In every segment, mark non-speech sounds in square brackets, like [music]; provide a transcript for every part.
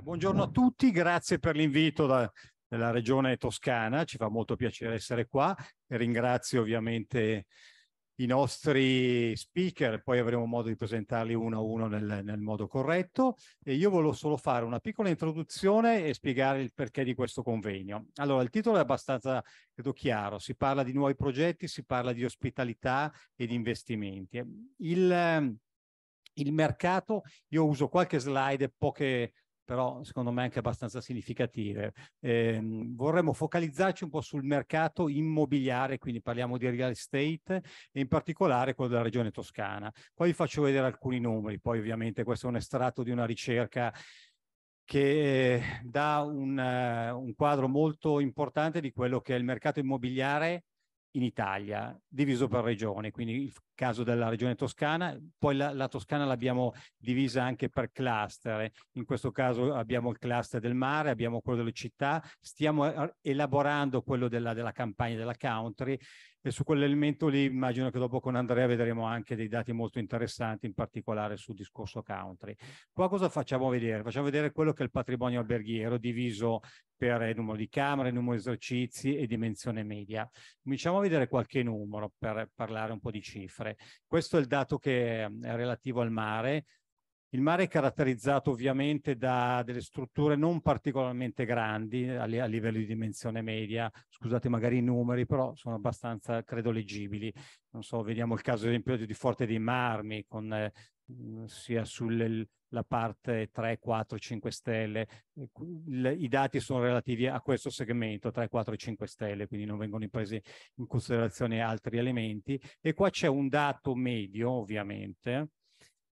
Eh, buongiorno a tutti, grazie per l'invito da, della regione toscana, ci fa molto piacere essere qua. e Ringrazio ovviamente i nostri speaker, poi avremo modo di presentarli uno a uno nel, nel modo corretto. E io volevo solo fare una piccola introduzione e spiegare il perché di questo convegno. Allora, il titolo è abbastanza, credo, chiaro. Si parla di nuovi progetti, si parla di ospitalità e di investimenti. Il, il mercato, io uso qualche slide, poche però secondo me anche abbastanza significative. Eh, vorremmo focalizzarci un po' sul mercato immobiliare, quindi parliamo di real estate e in particolare quello della regione toscana. Poi vi faccio vedere alcuni numeri, poi ovviamente questo è un estratto di una ricerca che dà un, uh, un quadro molto importante di quello che è il mercato immobiliare in Italia, diviso per regione, quindi il caso della regione toscana, poi la, la toscana l'abbiamo divisa anche per cluster, in questo caso abbiamo il cluster del mare, abbiamo quello delle città, stiamo eh, elaborando quello della, della campagna della country e su quell'elemento lì immagino che dopo con Andrea vedremo anche dei dati molto interessanti, in particolare sul discorso country. Qua cosa facciamo vedere? Facciamo vedere quello che è il patrimonio alberghiero diviso per numero di camere, numero di esercizi e dimensione media. Cominciamo a vedere qualche numero per parlare un po' di cifre. Questo è il dato che è mm, relativo al mare, il mare è caratterizzato ovviamente da delle strutture non particolarmente grandi a, li a, livello di dimensione media, scusate magari i numeri, però sono abbastanza, credo, leggibili. Non so, vediamo il caso esempio di Forte dei Marmi, con, eh, sia sulla parte 3, 4, 5 stelle. Le, I dati sono relativi a questo segmento 3, 4 e 5 stelle, quindi non vengono presi in considerazione altri elementi. E qua c'è un dato medio, ovviamente,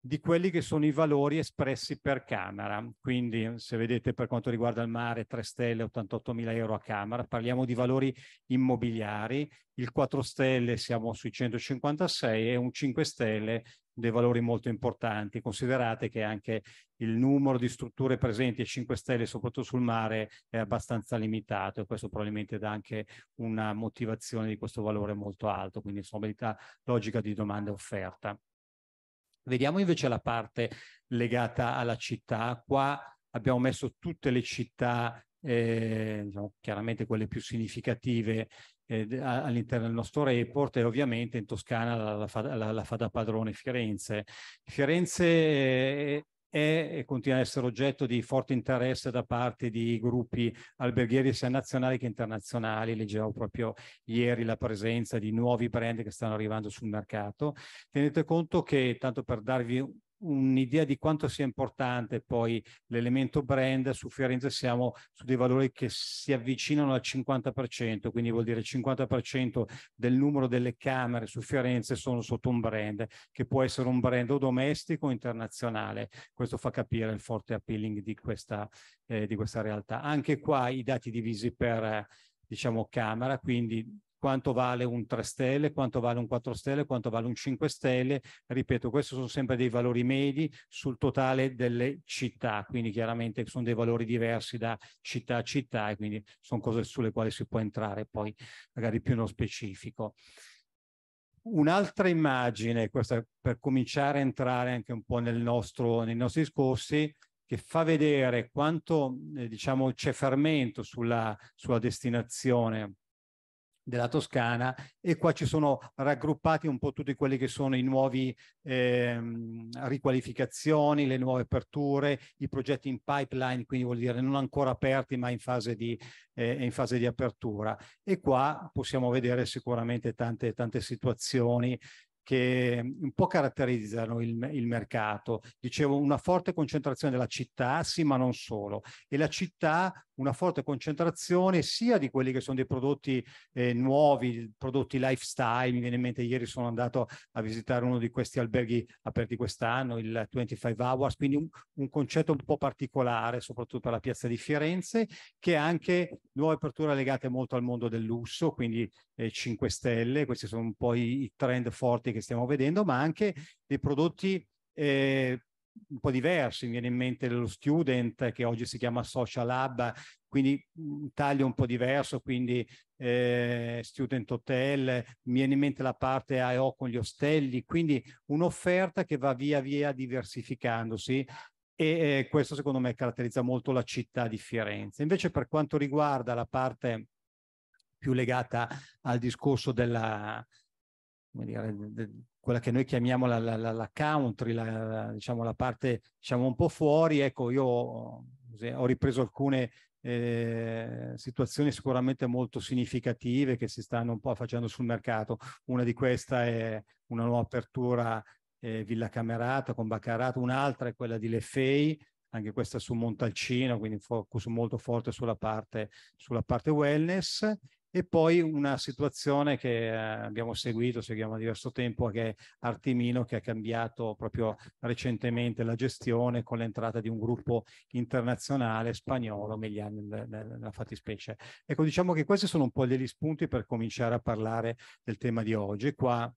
di quelli che sono i valori espressi per camera. Quindi se vedete per quanto riguarda il mare 3 stelle 88 mila euro a camera, parliamo di valori immobiliari, il 4 stelle siamo sui 156 e un 5 stelle dei valori molto importanti. Considerate che anche il numero di strutture presenti a 5 stelle, soprattutto sul mare, è abbastanza limitato e questo probabilmente dà anche una motivazione di questo valore molto alto, quindi insomma logica di domanda e offerta. Vediamo invece la parte legata alla città. Qua abbiamo messo tutte le città, eh, diciamo, chiaramente quelle più significative eh, all'interno del nostro report e ovviamente in Toscana la, la, la, la fada padrone Firenze. Firenze eh, è e continua a essere oggetto di forte interesse da parte di gruppi alberghieri sia nazionali che internazionali. Leggevo proprio ieri la presenza di nuovi brand che stanno arrivando sul mercato. Tenete conto che, tanto per darvi un'idea di quanto sia importante poi l'elemento brand, su Firenze siamo su dei valori che si avvicinano al 50%, quindi vuol dire il 50% del numero delle camere su Firenze sono sotto un brand, che può essere un brand o domestico o internazionale. Questo fa capire il forte appealing di questa, eh, di questa realtà. Anche qua i dati divisi per... diciamo camera, quindi quanto vale un 3 stelle, quanto vale un 4 stelle, quanto vale un 5 stelle. Ripeto, questi sono sempre dei valori medi sul totale delle città, quindi chiaramente sono dei valori diversi da città a città e quindi sono cose sulle quali si può entrare poi magari più nello specifico. Un'altra immagine, questa per cominciare a entrare anche un po' nel nostro, nei nostri discorsi, che fa vedere quanto eh, diciamo, c'è fermento sulla, sulla destinazione della Toscana e qua ci sono raggruppati un po' tutti quelli che sono i nuovi ehm, riqualificazioni, le nuove aperture, i progetti in pipeline, quindi vuol dire non ancora aperti ma in fase di, eh, in fase di apertura. E qua possiamo vedere sicuramente tante, tante situazioni che un po' caratterizzano il, il, mercato. Dicevo, una forte concentrazione della città, sì, ma non solo. E la città una forte concentrazione sia di quelli che sono dei prodotti eh, nuovi, prodotti lifestyle, mi viene in mente ieri sono andato a visitare uno di questi alberghi aperti quest'anno, il 25 Hours, quindi un, un concetto un po' particolare, soprattutto per la piazza di Firenze, che anche nuove aperture legate molto al mondo del lusso, quindi eh, 5 Stelle, questi sono un po' i, i trend forti che stiamo vedendo, ma anche dei prodotti eh, un po' diversi, mi viene in mente lo student che oggi si chiama social hub, quindi un taglio un po' diverso, quindi eh, student hotel, mi viene in mente la parte AO con gli ostelli, quindi un'offerta che va via via diversificandosi e eh, questo secondo me caratterizza molto la città di Firenze. Invece per quanto riguarda la parte più legata al discorso della, dire, quella che noi chiamiamo la, la, la country, la, diciamo, la parte diciamo, un po' fuori, ecco, io ho ripreso alcune eh, situazioni sicuramente molto significative che si stanno un po' facendo sul mercato. Una di queste è una nuova apertura eh, Villa Camerata con Baccarato, un'altra è quella di Lefei, anche questa su Montalcino, quindi focus molto forte sulla parte, sulla parte wellness. E poi una situazione che eh, abbiamo seguito, seguiamo da diverso tempo, che è Artimino, che ha cambiato proprio recentemente la gestione con l'entrata di un gruppo internazionale spagnolo negli anni, nella fattispecie. Ecco, diciamo che questi sono un po' degli spunti per cominciare a parlare del tema di oggi. Qua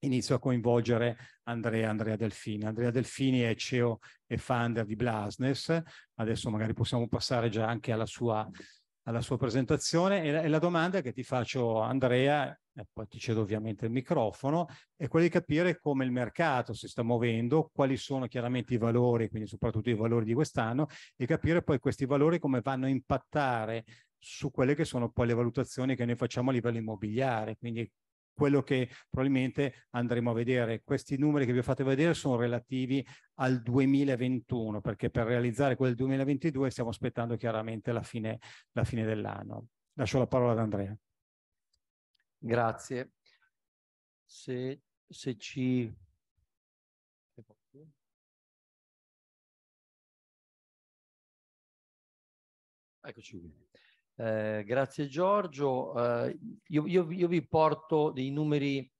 inizio a coinvolgere Andrea, Andrea Delfini. Andrea Delfini è CEO e founder di Blasnes, adesso magari possiamo passare già anche alla sua alla sua presentazione e la, e la, domanda che ti faccio Andrea, e poi ti cedo ovviamente il microfono, è quella di capire come il mercato si sta muovendo, quali sono chiaramente i valori, quindi soprattutto i valori di quest'anno, e capire poi questi valori come vanno a impattare su quelle che sono poi le valutazioni che noi facciamo a livello immobiliare, quindi quello che probabilmente andremo a vedere. Questi numeri che vi ho fatto vedere sono relativi al 2021, perché per realizzare quel 2022 stiamo aspettando chiaramente la fine, la fine dell'anno. Lascio la parola ad Andrea. Grazie. Se, se ci... Eccoci qui. Eh, grazie Giorgio. Eh, io, io, io, vi porto dei numeri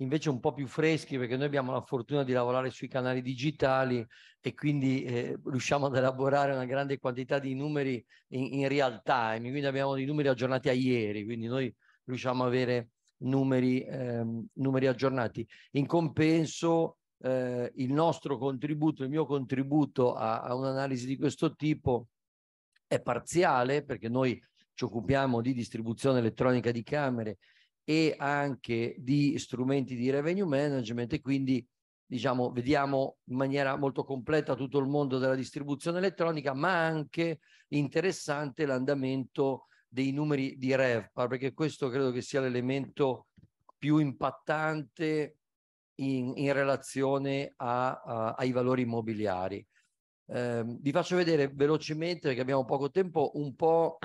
invece un po' più freschi perché noi abbiamo la fortuna di lavorare sui canali digitali e quindi eh, riusciamo ad elaborare una grande quantità di numeri in, in real time, eh. quindi abbiamo dei numeri aggiornati a ieri, quindi noi riusciamo ad avere numeri, ehm, numeri aggiornati. In compenso eh, il nostro contributo, il mio contributo a, a un'analisi di questo tipo è parziale perché noi ci occupiamo di distribuzione elettronica di camere e anche di strumenti di revenue management e quindi diciamo vediamo in maniera molto completa tutto il mondo della distribuzione elettronica ma anche interessante l'andamento dei numeri di RevPAR perché questo credo che sia l'elemento più impattante in, in relazione a, a, ai valori immobiliari. Eh, vi faccio vedere velocemente, perché abbiamo poco tempo, un po'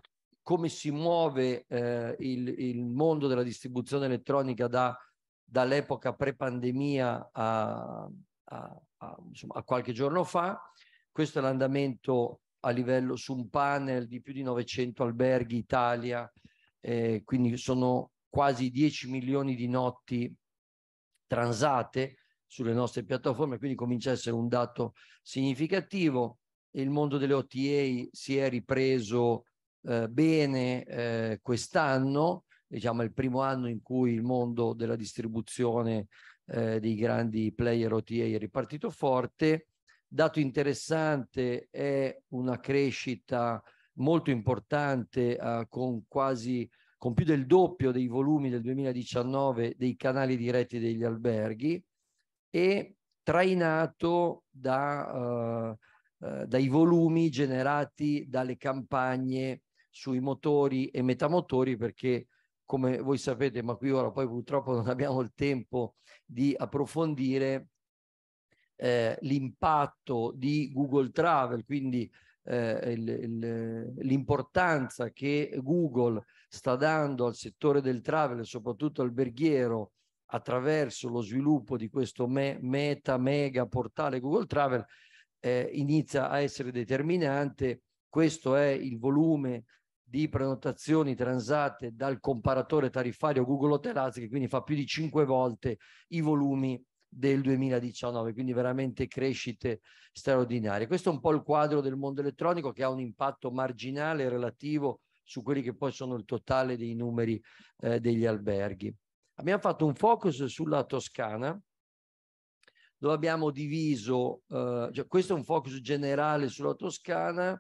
come si muove eh, il, il, mondo della distribuzione elettronica da, dall'epoca pre-pandemia a, a, a, insomma, a qualche giorno fa. Questo è l'andamento a livello su un panel di più di 900 alberghi Italia, eh, quindi sono quasi 10 milioni di notti transate sulle nostre piattaforme, quindi comincia a essere un dato significativo. Il mondo delle OTA si è ripreso eh, bene eh, quest'anno, diciamo il primo anno in cui il mondo della distribuzione eh, dei grandi player OTA è ripartito forte. Dato interessante è una crescita molto importante eh, con quasi con più del doppio dei volumi del 2019 dei canali diretti degli alberghi e trainato da, eh, eh, dai volumi generati dalle campagne sui motori e metamotori perché come voi sapete, ma qui ora poi purtroppo [laughs] non abbiamo il tempo di approfondire eh, l'impatto di Google Travel, quindi eh, l'importanza che Google sta dando al settore del travel, soprattutto alberghiero, attraverso lo sviluppo di questo me meta mega portale Google Travel, eh, inizia a essere determinante. Questo è il volume di prenotazioni transate dal comparatore tariffario Google Hotelazzi che quindi fa più di 5 volte i volumi del 2019, quindi veramente crescite straordinarie. Questo è un po' il quadro del mondo elettronico che ha un impatto marginale relativo su quelli che poi sono il totale dei numeri eh, degli alberghi. Abbiamo fatto un focus sulla Toscana, dove abbiamo diviso, eh, cioè questo è un focus generale sulla Toscana,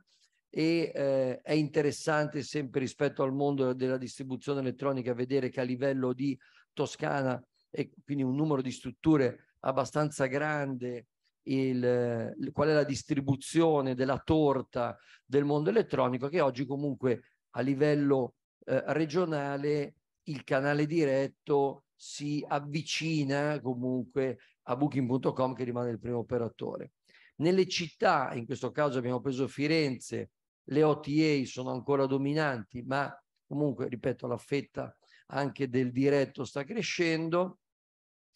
e eh, è interessante sempre rispetto al mondo della distribuzione elettronica vedere che a livello di Toscana e quindi un numero di strutture abbastanza grande il, qual è la distribuzione della torta del mondo elettronico che oggi comunque a livello eh, regionale il canale diretto si avvicina comunque a booking.com che rimane il primo operatore. Nelle città, in questo caso abbiamo preso Firenze le OTA sono ancora dominanti, ma comunque, ripeto, la fetta anche del diretto sta crescendo,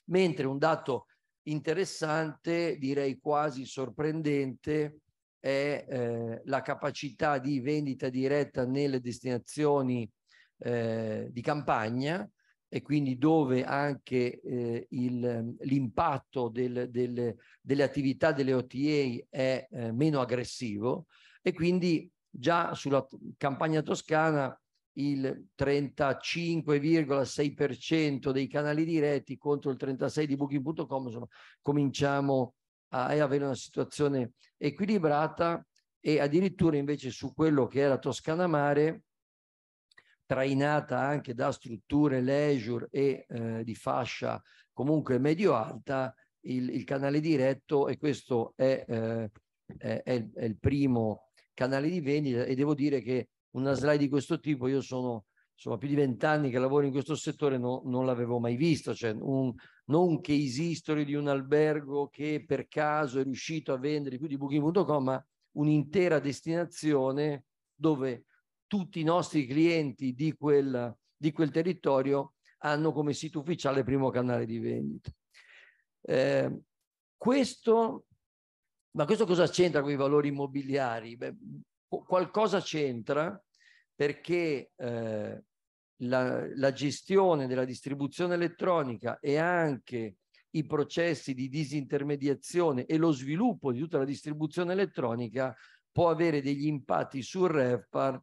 mentre un dato interessante, direi quasi sorprendente, è eh, la capacità di vendita diretta nelle destinazioni eh, di campagna e quindi dove anche eh, l'impatto del, del, delle attività delle OTA è eh, meno aggressivo e quindi Già sulla campagna toscana il 35,6% dei canali diretti contro il 36% di booking.com, insomma, cominciamo a, avere una situazione equilibrata e addirittura invece su quello che era Toscana Mare, trainata anche da strutture leisure e eh, di fascia comunque medio-alta, il, il, canale diretto, e questo è, eh, è, è il primo canali di vendita e devo dire che una slide di questo tipo io sono insomma più di vent'anni che lavoro in questo settore no, non l'avevo mai vista, cioè un, non che esistono di un albergo che per caso è riuscito a vendere più di booking.com, ma un'intera destinazione dove tutti i nostri clienti di quel, di quel, territorio hanno come sito ufficiale primo canale di vendita. Eh, questo ma questo cosa c'entra con i valori immobiliari? Beh, qualcosa c'entra perché eh, la, la, gestione della distribuzione elettronica e anche i processi di disintermediazione e lo sviluppo di tutta la distribuzione elettronica può avere degli impatti sul REFPAR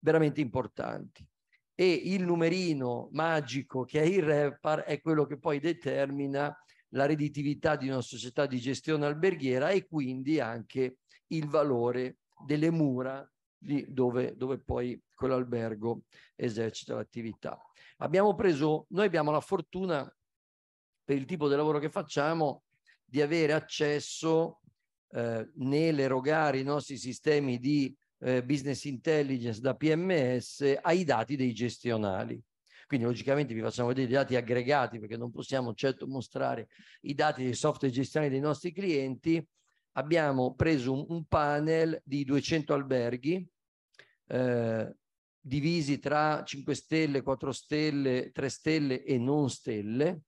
veramente importanti. E il numerino magico che è il REFPAR è quello che poi determina la redditività di una società di gestione alberghiera e quindi anche il valore delle mura dove, dove, poi quell'albergo esercita l'attività. Abbiamo preso, noi abbiamo la fortuna per il tipo di lavoro che facciamo di avere accesso eh, nell'erogare i nostri sistemi di eh, business intelligence da PMS ai dati dei gestionali. Quindi logicamente vi facciamo vedere i dati aggregati perché non possiamo certo mostrare i dati dei software gestionali dei nostri clienti. Abbiamo preso un panel di 200 alberghi eh, divisi tra 5 stelle, 4 stelle, 3 stelle e non stelle.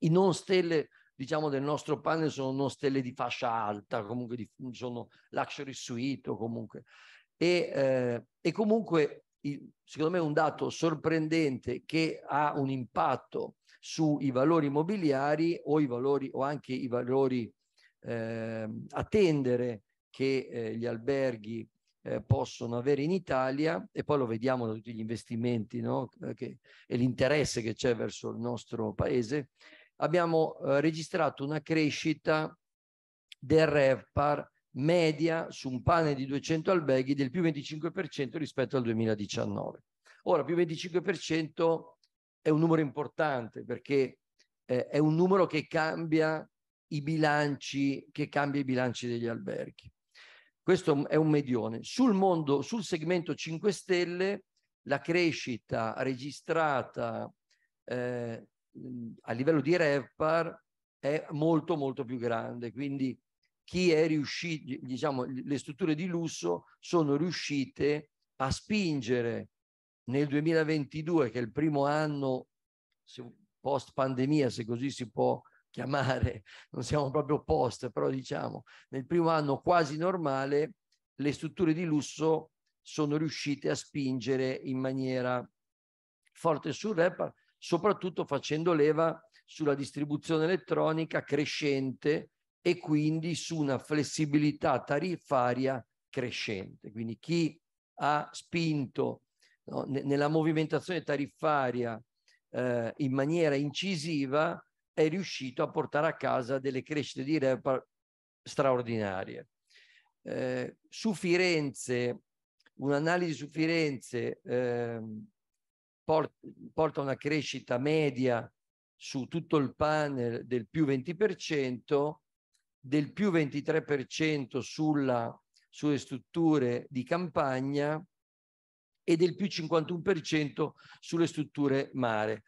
I non stelle diciamo del nostro panel sono non stelle di fascia alta, comunque di, sono luxury suite comunque. E, eh, e comunque secondo me un dato sorprendente che ha un impatto sui valori immobiliari o, i valori, o anche i valori eh, a tendere che eh, gli alberghi eh, possono avere in Italia e poi lo vediamo da tutti gli investimenti no? Eh, che, e l'interesse che c'è verso il nostro paese, abbiamo eh, registrato una crescita del RevPAR media su un pane di 200 alberghi del più 25% rispetto al 2019. Ora, più 25% è un numero importante perché eh, è un numero che cambia i bilanci, che cambia i bilanci degli alberghi. Questo è un medione. Sul mondo, sul segmento 5 Stelle, la crescita registrata eh, a livello di RevPAR è molto molto più grande, quindi chi è riuscito, diciamo, le strutture di lusso sono riuscite a spingere nel 2022, che è il primo anno post pandemia, se così si può chiamare, [laughs] non siamo proprio post, però diciamo, nel primo anno quasi normale, le strutture di lusso sono riuscite a spingere in maniera forte sul rap, soprattutto facendo leva sulla distribuzione elettronica crescente e quindi su una flessibilità tariffaria crescente. Quindi chi ha spinto no, nella movimentazione tariffaria eh, in maniera incisiva è riuscito a portare a casa delle crescite di REPA straordinarie. Eh, su Firenze, un'analisi su Firenze eh, port porta una crescita media su tutto il panel del più 20%, del più 23% sulla, sulle strutture di campagna e del più 51% sulle strutture mare.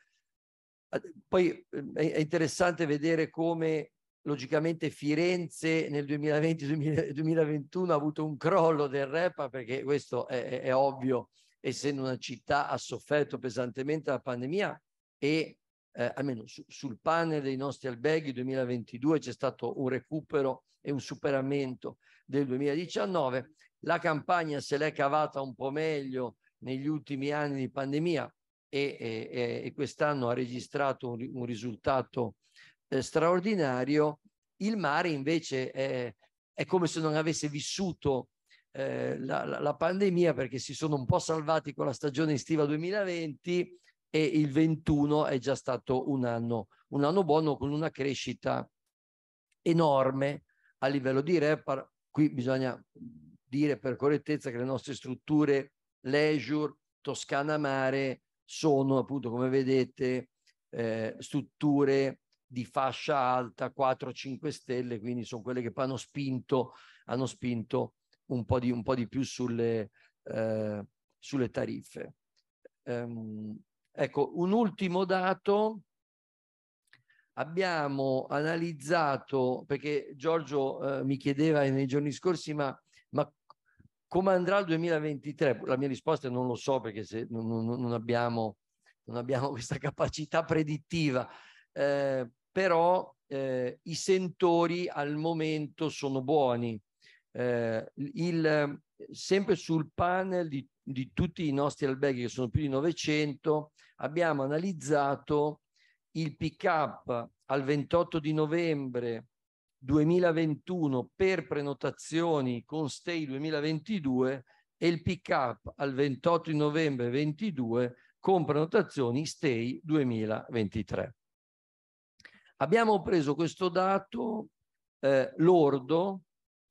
Poi ehm, è interessante vedere come logicamente Firenze nel 2020-2021 ha avuto un crollo del REPA perché questo è, è ovvio, essendo una città ha sofferto pesantemente la pandemia e eh, almeno su, sul panel dei nostri alberghi 2022 c'è stato un recupero e un superamento del 2019. La campagna se l'è cavata un po' meglio negli ultimi anni di pandemia e, e, e quest'anno ha registrato un, un risultato eh, straordinario. Il mare invece è, è, come se non avesse vissuto eh, la, la, la pandemia perché si sono un po' salvati con la stagione estiva 2020 e il 21 è già stato un anno, un anno buono con una crescita enorme a livello di repar. Qui bisogna dire per correttezza che le nostre strutture Leisure, Toscana Mare sono appunto come vedete eh, strutture di fascia alta 4-5 stelle, quindi sono quelle che poi hanno spinto, hanno spinto un, po di, un po' di più sulle, eh, sulle tariffe. Um, Ecco, un ultimo dato, abbiamo analizzato, perché Giorgio eh, mi chiedeva nei giorni scorsi, ma, ma, come andrà il 2023? La mia risposta è non lo so, perché se, non, non, abbiamo, non, abbiamo, [laughs] questa capacità predittiva, eh, però eh, i sentori al momento sono buoni. Eh, il, sempre sul panel di, di, tutti i nostri alberghi, che sono più di 900, abbiamo analizzato il pick up al 28 di novembre 2021 per prenotazioni con Stay 2022 e il pick up al 28 di novembre 2022 con prenotazioni Stay 2023. Abbiamo preso questo dato eh, lordo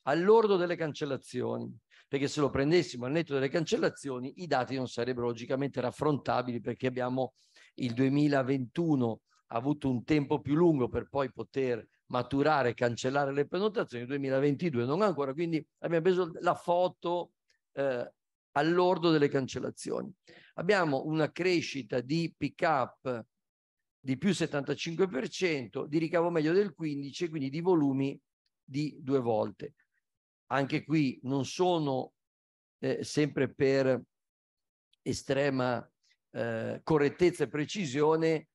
all'ordo delle cancellazioni perché se lo prendessimo al netto delle cancellazioni i dati non sarebbero logicamente raffrontabili perché abbiamo il 2021 avuto un tempo più lungo per poi poter maturare e cancellare le prenotazioni, il 2022 non ancora, quindi abbiamo preso la foto eh, all'ordo delle cancellazioni. Abbiamo una crescita di pick up di più 75%, di ricavo meglio del 15%, quindi di volumi di due volte anche qui non sono eh, sempre per estrema eh, correttezza e precisione,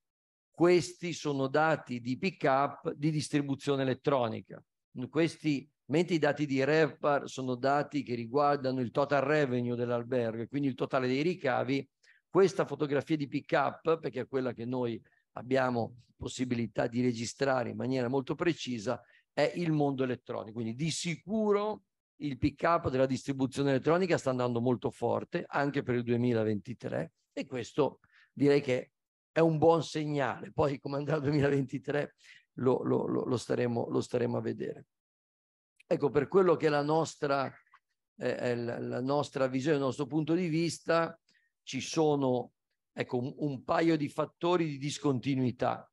questi sono dati di pick up di distribuzione elettronica. Questi, mentre i dati di RevPAR sono dati che riguardano il total revenue dell'albergo, quindi il totale dei ricavi, questa fotografia di pick up, perché è quella che noi abbiamo possibilità di registrare in maniera molto precisa, è il mondo elettronico. Quindi di sicuro il pick up della distribuzione elettronica sta andando molto forte anche per il 2023 e questo direi che è un buon segnale. Poi come andrà il 2023 lo, lo, lo, staremo, lo staremo a vedere. Ecco, per quello che è la nostra, eh, la nostra visione, il nostro punto di vista, ci sono ecco, un, un paio di fattori di discontinuità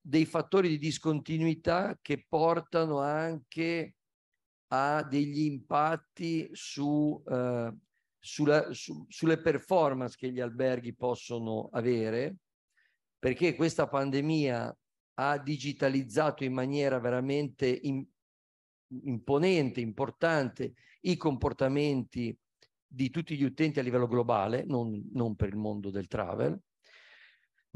dei fattori di discontinuità che portano anche a degli impatti su, eh, sulla, su, sulle performance che gli alberghi possono avere, perché questa pandemia ha digitalizzato in maniera veramente in, imponente, importante, i comportamenti di tutti gli utenti a livello globale, non, non per il mondo del travel,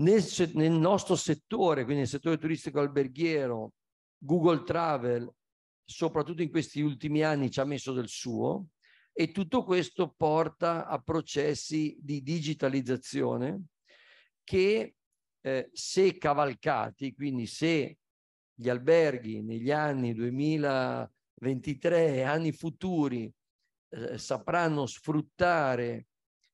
nel, nel nostro settore, quindi nel settore turistico alberghiero, Google Travel, soprattutto in questi ultimi anni, ci ha messo del suo e tutto questo porta a processi di digitalizzazione che eh, se cavalcati, quindi se gli alberghi negli anni 2023 e anni futuri eh, sapranno sfruttare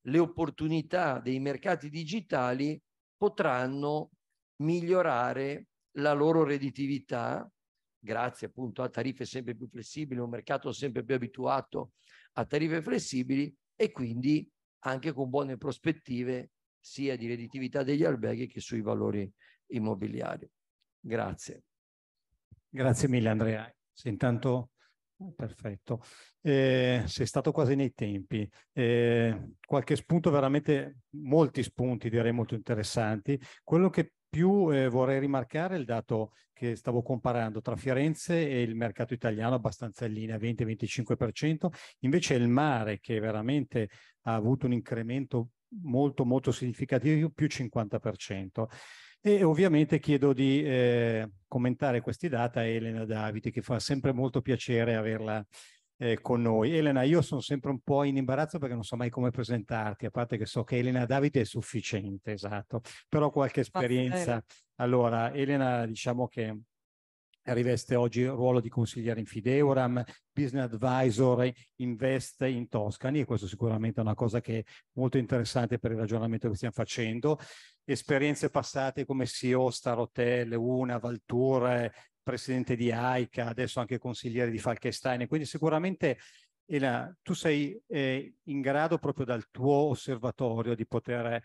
le opportunità dei mercati digitali, potranno migliorare la loro redditività grazie appunto a tariffe sempre più flessibili, un mercato sempre più abituato a tariffe flessibili e quindi anche con buone prospettive sia di redditività degli alberghi che sui valori immobiliari. Grazie. Grazie mille Andrea. Se intanto Ah, perfetto, eh, sei stato quasi nei tempi. Eh, qualche spunto, veramente molti spunti direi molto interessanti. Quello che più eh, vorrei rimarcare è il dato che stavo comparando tra Firenze e il mercato italiano abbastanza in linea, 20-25%, invece il mare che veramente ha avuto un incremento molto molto significativo, più 50%. E ovviamente chiedo di eh, commentare questi dati a Elena Davidi, che fa sempre molto piacere averla eh, con noi. Elena, io sono sempre un po' in imbarazzo perché non so mai come presentarti, a parte che so che Elena Davidi è sufficiente, esatto, però qualche esperienza. Allora, Elena, diciamo che riveste oggi il ruolo di consigliere in Fideuram, business advisor, investe in Toscani e questo sicuramente è una cosa che è molto interessante per il ragionamento che stiamo facendo. Esperienze passate come CEO, Star Hotel, Una, Valtour, presidente di AICA, adesso anche consigliere di Falkenstein, quindi sicuramente Ela, tu sei eh, in grado proprio dal tuo osservatorio di poter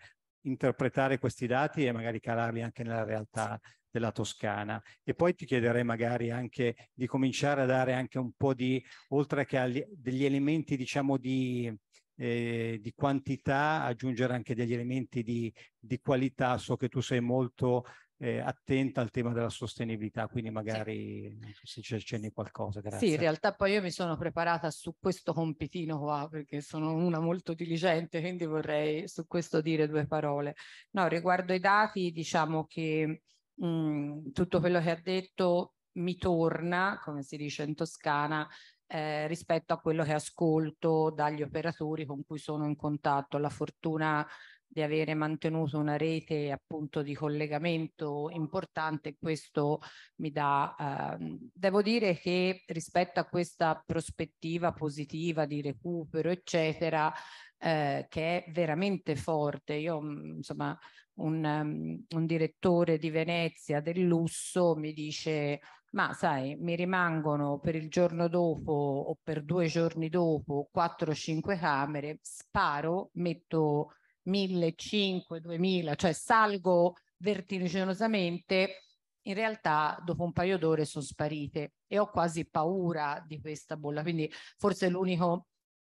interpretare questi dati e magari calarli anche nella realtà della Toscana. E poi ti chiederei magari anche di cominciare a dare anche un po' di, oltre che agli, degli elementi diciamo di, eh, di quantità, aggiungere anche degli elementi di, di qualità. So che tu sei molto eh, attenta al tema della sostenibilità, quindi magari sì. se ci accenni qualcosa. Grazie. Sì, in realtà poi io mi sono preparata su questo compitino qua perché sono una molto diligente, quindi vorrei su questo dire due parole. No, riguardo i dati, diciamo che Mhmm, tutto quello che ha detto mi torna, come si dice in toscana, eh, rispetto a quello che ascolto dagli operatori con cui sono in contatto. La fortuna di avere mantenuto una rete appunto di collegamento importante, questo mi dà, eh, devo dire che rispetto a questa prospettiva positiva di recupero, eccetera, eh, che è veramente forte, io mhmm, insomma un, ehm, un direttore di Venezia del lusso mi dice ma sai mi rimangono per il giorno dopo o per due giorni dopo 4-5 camere, sparo, metto 1.500, 2.000, cioè salgo vertiginosamente in realtà dopo un paio d'ore sono sparite e ho quasi paura di questa bolla. Quindi forse l'unica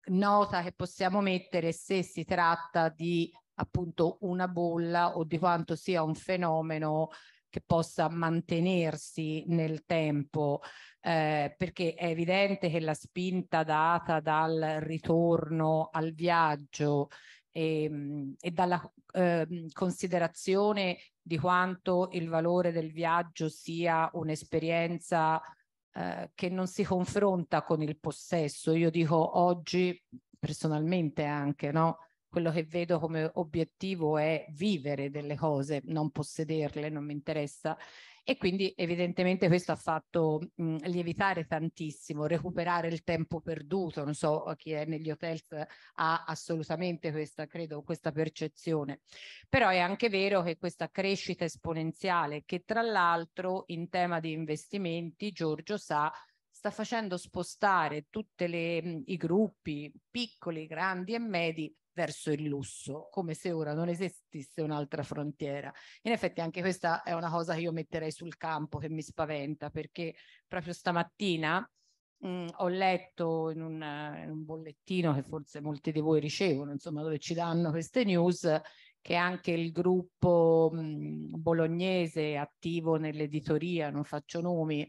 nota che possiamo mettere se si tratta di appunto una bolla o di quanto sia un fenomeno che possa mantenersi nel tempo, eh, perché è evidente che la spinta data dal ritorno al viaggio e, mm, e dalla eh, considerazione di quanto il valore del viaggio sia un'esperienza eh, che non si confronta con il possesso. Io dico oggi personalmente anche, no? quello che vedo come obiettivo è vivere delle cose, non possederle, non mi interessa. E quindi evidentemente questo ha fatto mh, lievitare tantissimo, recuperare il tempo perduto. Non so eh, chi è negli hotel ha assolutamente questa, credo, questa percezione. Però è anche vero che questa crescita esponenziale, che tra l'altro in tema di investimenti, Giorgio sa, sta facendo spostare tutti i gruppi, piccoli, grandi e medi, verso il lusso, come se ora non esistesse un'altra frontiera. In effetti anche questa è una cosa che io metterei sul campo, che mi spaventa, perché proprio stamattina mh, mm, ho letto in un, in un bollettino che forse molti di voi ricevono, insomma, dove ci danno queste news, che anche il gruppo mh, mm, bolognese attivo nell'editoria, non faccio nomi,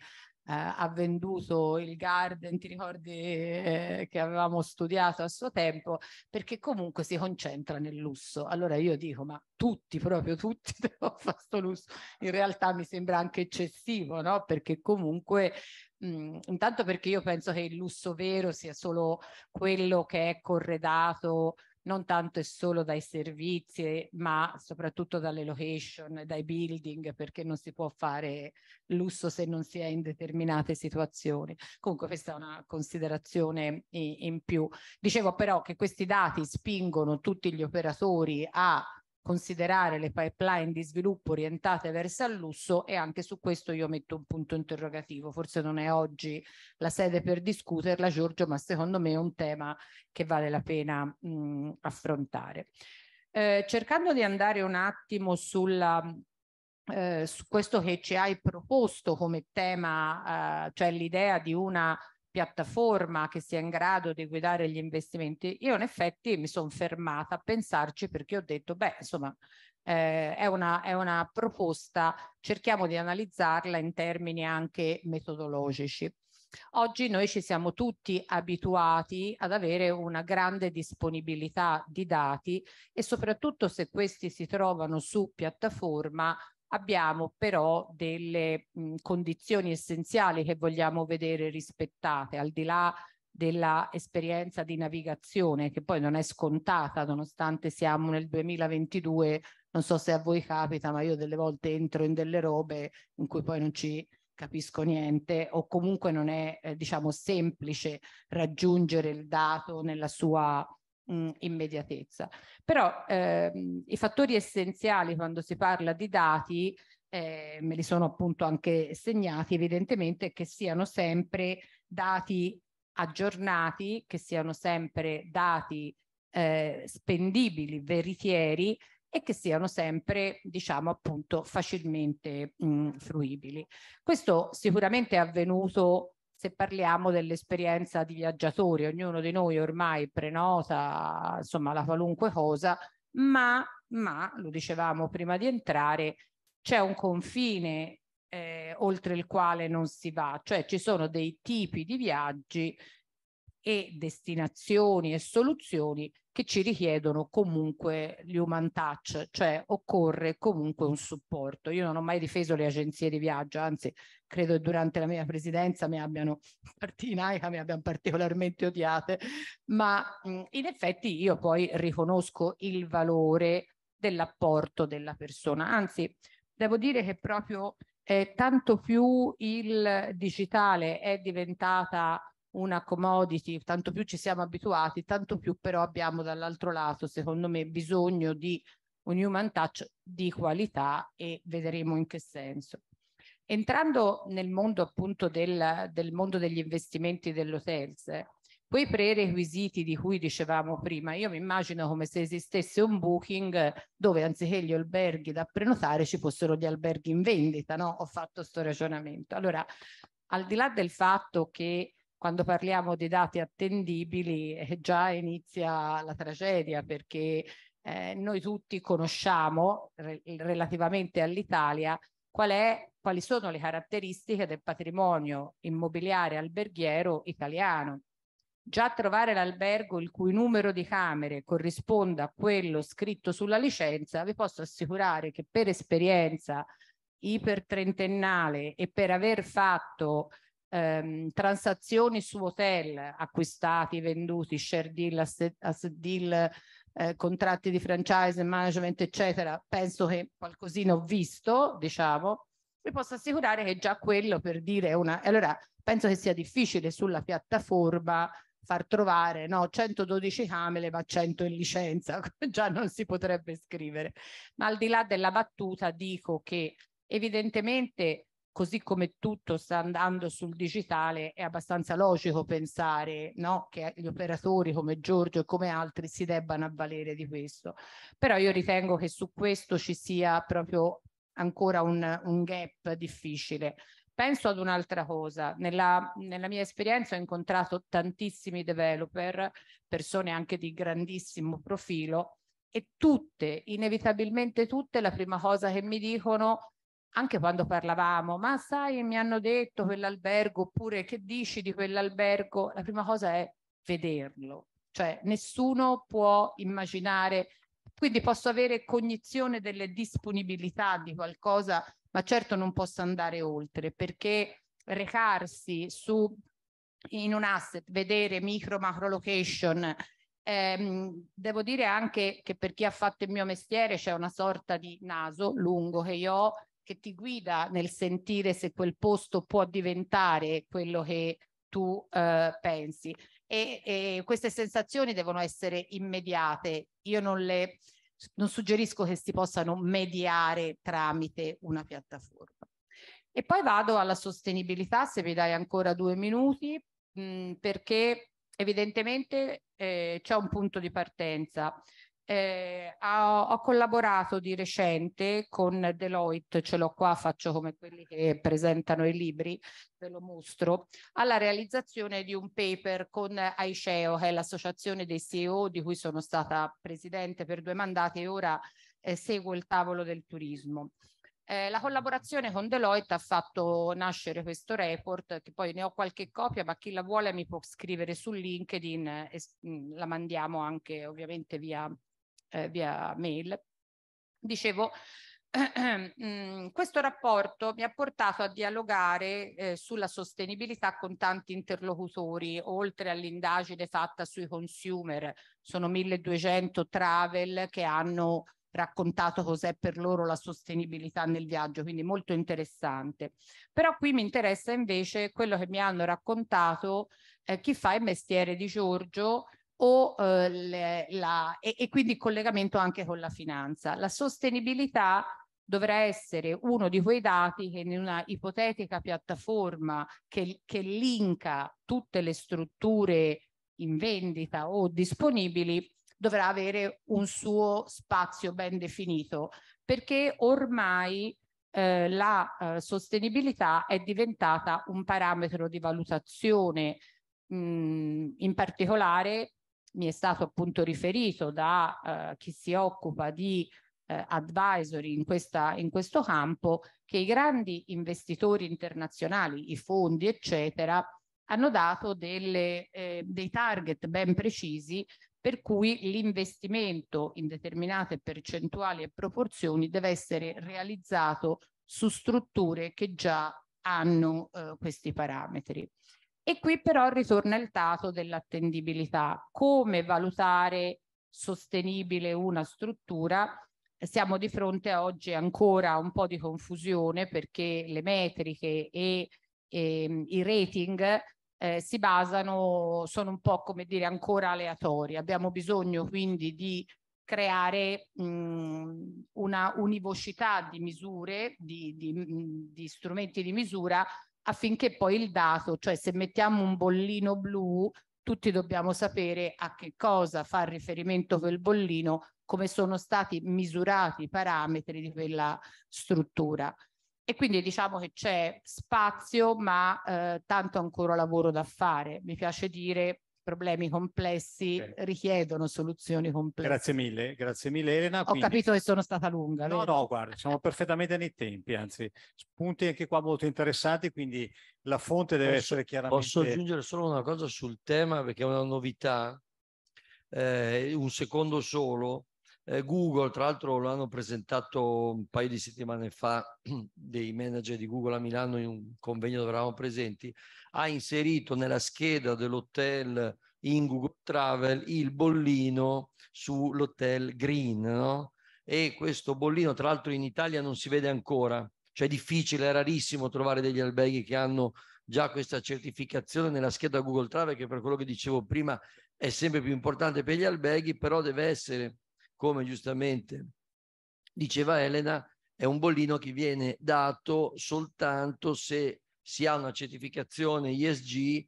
ha venduto il Garden, ti ricordi eh, che avevamo studiato a suo tempo, perché comunque si concentra nel lusso. Allora io dico, ma tutti, proprio tutti [laughs] devono fare questo lusso. In realtà mi sembra anche eccessivo, no? Perché comunque intanto perché io penso che il lusso vero sia solo quello che è corredato non tanto e solo dai servizi, ma soprattutto dalle location, dai building, perché non si può fare lusso se non si è in determinate situazioni. Comunque questa è una considerazione in, più. Dicevo però che questi dati spingono tutti gli operatori a considerare le pipeline di sviluppo orientate verso il lusso e anche su questo io metto un punto interrogativo, forse non è oggi la sede per discuterla Giorgio, ma secondo me è un tema che vale la pena mh, mm, affrontare. Eh, cercando di andare un attimo sulla eh, su questo che ci hai proposto come tema, eh, cioè l'idea di una piattaforma che sia in grado di guidare gli investimenti, io in effetti mi sono fermata a pensarci perché ho detto, beh, insomma, eh, è, una, è una proposta, cerchiamo di analizzarla in termini anche metodologici. Oggi noi ci siamo tutti abituati ad avere una grande disponibilità di dati e soprattutto se questi si trovano su piattaforma abbiamo però delle mh, condizioni essenziali che vogliamo vedere rispettate, al di là dell'esperienza di navigazione che poi non è scontata nonostante siamo nel 2022 non so se a voi capita ma io delle volte entro in delle robe in cui poi non ci capisco niente o comunque non è eh, diciamo semplice raggiungere il dato nella sua mh, mm, immediatezza. Però ehm, i fattori essenziali quando si parla di dati, eh, me li sono appunto anche segnati, evidentemente che siano sempre dati aggiornati, che siano sempre dati eh, spendibili, veritieri e che siano sempre, diciamo appunto, facilmente mh, mm, fruibili. Questo sicuramente è avvenuto se parliamo dell'esperienza di viaggiatori, ognuno di noi ormai prenota insomma la qualunque cosa, ma, ma lo dicevamo prima di entrare, c'è un confine eh, oltre il quale non si va, cioè ci sono dei tipi di viaggi e destinazioni e soluzioni che ci richiedono comunque l'human touch, cioè occorre comunque un supporto. Io non ho mai difeso le agenzie di viaggio, anzi credo che durante la mia presidenza mi abbiano [laughs] partinaica, mi abbiano particolarmente odiate, ma mh, in effetti io poi riconosco il valore dell'apporto della persona, anzi devo dire che proprio eh, tanto più il digitale è diventata una commodity, tanto più ci siamo abituati, tanto più però abbiamo dall'altro lato, secondo me, bisogno di un human touch di qualità e vedremo in che senso. Entrando nel mondo appunto del, del mondo degli investimenti dell'hotels, quei prerequisiti di cui dicevamo prima, io mi immagino come se esistesse un booking dove anziché gli alberghi da prenotare ci fossero gli alberghi in vendita, no? Ho fatto questo ragionamento. Allora, al di là del fatto che quando parliamo di dati attendibili eh, già inizia la tragedia perché eh, noi tutti conosciamo re relativamente all'Italia qual è, quali sono le caratteristiche del patrimonio immobiliare alberghiero italiano. Già trovare l'albergo il cui numero di camere corrisponda a quello scritto sulla licenza, vi posso assicurare che per esperienza ipertrentennale e per aver fatto ehm, transazioni su hotel acquistati, venduti, share deal, asset, asset deal eh, contratti di franchise, management, eccetera, penso che qualcosina ho visto, diciamo, vi posso assicurare che già quello per dire una... Allora, penso che sia difficile sulla piattaforma far trovare no, 112 camere ma 100 in licenza, [laughs] già non si potrebbe scrivere. Ma al di là della battuta dico che evidentemente così come tutto sta andando sul digitale, è abbastanza logico pensare no, che gli operatori come Giorgio e come altri si debbano avvalere di questo. Però io ritengo che su questo ci sia proprio ancora un, un gap difficile. Penso ad un'altra cosa, nella, nella mia esperienza ho incontrato tantissimi developer, persone anche di grandissimo profilo, e tutte, inevitabilmente tutte, la prima cosa che mi dicono è anche quando parlavamo, ma sai, mi hanno detto quell'albergo, oppure che dici di quell'albergo, la prima cosa è vederlo, cioè nessuno può immaginare, quindi posso avere cognizione delle disponibilità di qualcosa, ma certo non posso andare oltre, perché recarsi su, in un asset, vedere micro, macro location, ehm, devo dire anche che per chi ha fatto il mio mestiere c'è una sorta di naso lungo che io ho, che ti guida nel sentire se quel posto può diventare quello che tu eh, pensi. E, e, queste sensazioni devono essere immediate. Io non, le, non suggerisco che si possano mediare tramite una piattaforma. E poi vado alla sostenibilità, se mi dai ancora due minuti, mh, perché evidentemente eh, c'è un punto di partenza. Eh, ho, ho, collaborato di recente con Deloitte, ce l'ho qua, faccio come quelli che presentano i libri, ve lo mostro, alla realizzazione di un paper con AICEO, che è l'associazione dei CEO di cui sono stata presidente per due mandati e ora eh, seguo il tavolo del turismo. Eh, la collaborazione con Deloitte ha fatto nascere questo report, che poi ne ho qualche copia, ma chi la vuole mi può scrivere su LinkedIn eh, e mm, la mandiamo anche ovviamente via eh, via mail. Dicevo, [clears throat] mm, questo rapporto mi ha portato a dialogare eh, sulla sostenibilità con tanti interlocutori, oltre all'indagine fatta sui consumer, sono 1200 travel che hanno raccontato cos'è per loro la sostenibilità nel viaggio, quindi molto interessante. Però qui mi interessa invece quello che mi hanno raccontato eh, chi fa il mestiere di Giorgio, o, eh, le, la, e, e quindi il collegamento anche con la finanza. La sostenibilità dovrà essere uno di quei dati che in una ipotetica piattaforma che, che linka tutte le strutture in vendita o disponibili dovrà avere un suo spazio ben definito perché ormai eh, la eh, sostenibilità è diventata un parametro di valutazione mh, mm, in particolare mi è stato appunto riferito da eh, chi si occupa di eh, advisory in, questa, in questo campo, che i grandi investitori internazionali, i fondi, eccetera, hanno dato delle, eh, dei target ben precisi per cui l'investimento in determinate percentuali e proporzioni deve essere realizzato su strutture che già hanno eh, questi parametri. E qui però ritorna il dato dell'attendibilità, come valutare sostenibile una struttura. Siamo di fronte a oggi ancora a un po' di confusione perché le metriche e, e ehm, i rating eh, si basano, sono un po' come dire ancora aleatori. Abbiamo bisogno quindi di creare mh, mhmm, una univocità di misure, di, di, mhmm, di strumenti di misura affinché poi il dato, cioè se mettiamo un bollino blu, tutti dobbiamo sapere a che cosa fa riferimento quel bollino, come sono stati misurati i parametri di quella struttura. E quindi diciamo che c'è spazio, ma eh, tanto ancora lavoro da fare. Mi piace dire problemi complessi okay. richiedono soluzioni complesse. Grazie mille, grazie mille Elena. Ho Quindi... capito che sono stata lunga. No, vero? no, guarda, siamo perfettamente nei tempi, anzi, spunti anche qua molto interessanti, quindi la fonte deve posso, essere chiaramente... Posso aggiungere solo una cosa sul tema, perché è una novità, eh, un secondo solo eh, Google, tra l'altro lo hanno presentato un paio di settimane fa [clears throat] dei manager di Google a Milano in un convegno dove eravamo presenti, ha inserito nella scheda dell'hotel in Google Travel il bollino sull'hotel Green, no? E questo bollino, tra l'altro in Italia non si vede ancora, cioè è difficile, è rarissimo trovare degli alberghi che hanno già questa certificazione nella scheda Google Travel che per quello che dicevo prima è sempre più importante per gli alberghi, però deve essere come giustamente diceva Elena, è un bollino che viene dato soltanto se si ha una certificazione ISG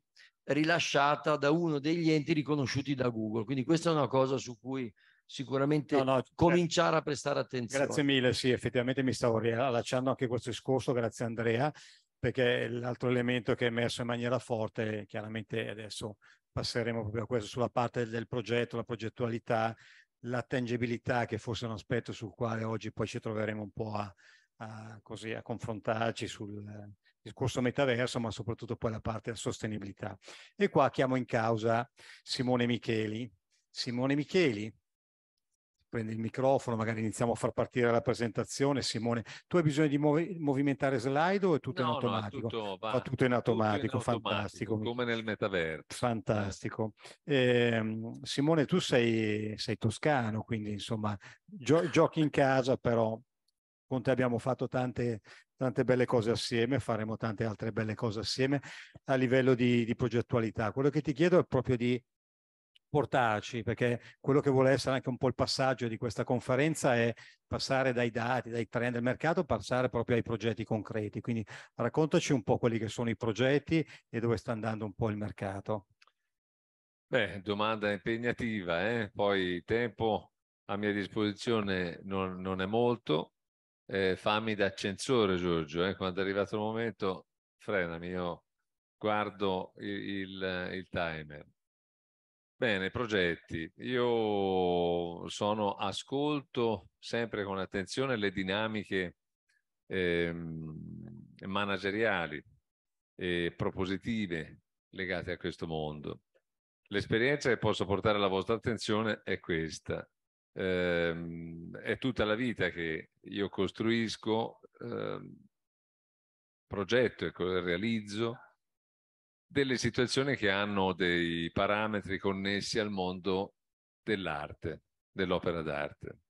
rilasciata da uno degli enti riconosciuti da Google. Quindi questa è una cosa su cui sicuramente no, no, cominciare a prestare attenzione. Grazie mille, sì, effettivamente mi stavo riallacciando anche questo discorso, grazie Andrea, perché l'altro elemento che è emerso in maniera forte, chiaramente adesso passeremo proprio a questo, sulla parte del progetto, la progettualità, la tangibilità, che forse è un aspetto sul quale oggi poi ci troveremo un po' a, a, così, a confrontarci sul eh, discorso metaverso, ma soprattutto poi la parte della sostenibilità. E qua chiamo in causa Simone Micheli. Simone Micheli prendi il microfono, magari iniziamo a far partire la presentazione. Simone, tu hai bisogno di mov- movimentare slide o è tutto no, in automatico? No, tutto, va. va tutto in automatico, tutto in fantastico. come nel metaverso. Fantastico. Eh, Simone, tu sei, sei toscano, quindi insomma gio- giochi in casa, però con te abbiamo fatto tante, tante belle cose assieme, faremo tante altre belle cose assieme a livello di, di progettualità. Quello che ti chiedo è proprio di portarci, perché quello che vuole essere anche un po' il passaggio di questa conferenza è passare dai dati, dai trend del mercato, passare proprio ai progetti concreti. Quindi raccontaci un po' quelli che sono i progetti e dove sta andando un po' il mercato. Beh, domanda impegnativa, eh? poi il tempo a mia disposizione non, non è molto. Eh, fammi da ascensore, Giorgio, eh? quando è arrivato il momento, frenami, io guardo il, il, il timer. Bene, progetti. Io sono ascolto sempre con attenzione le dinamiche eh, manageriali e propositive legate a questo mondo. L'esperienza che posso portare alla vostra attenzione è questa. Eh, è tutta la vita che io costruisco, eh, progetto e ecco, realizzo delle situazioni che hanno dei parametri connessi al mondo dell'arte, dell'opera d'arte.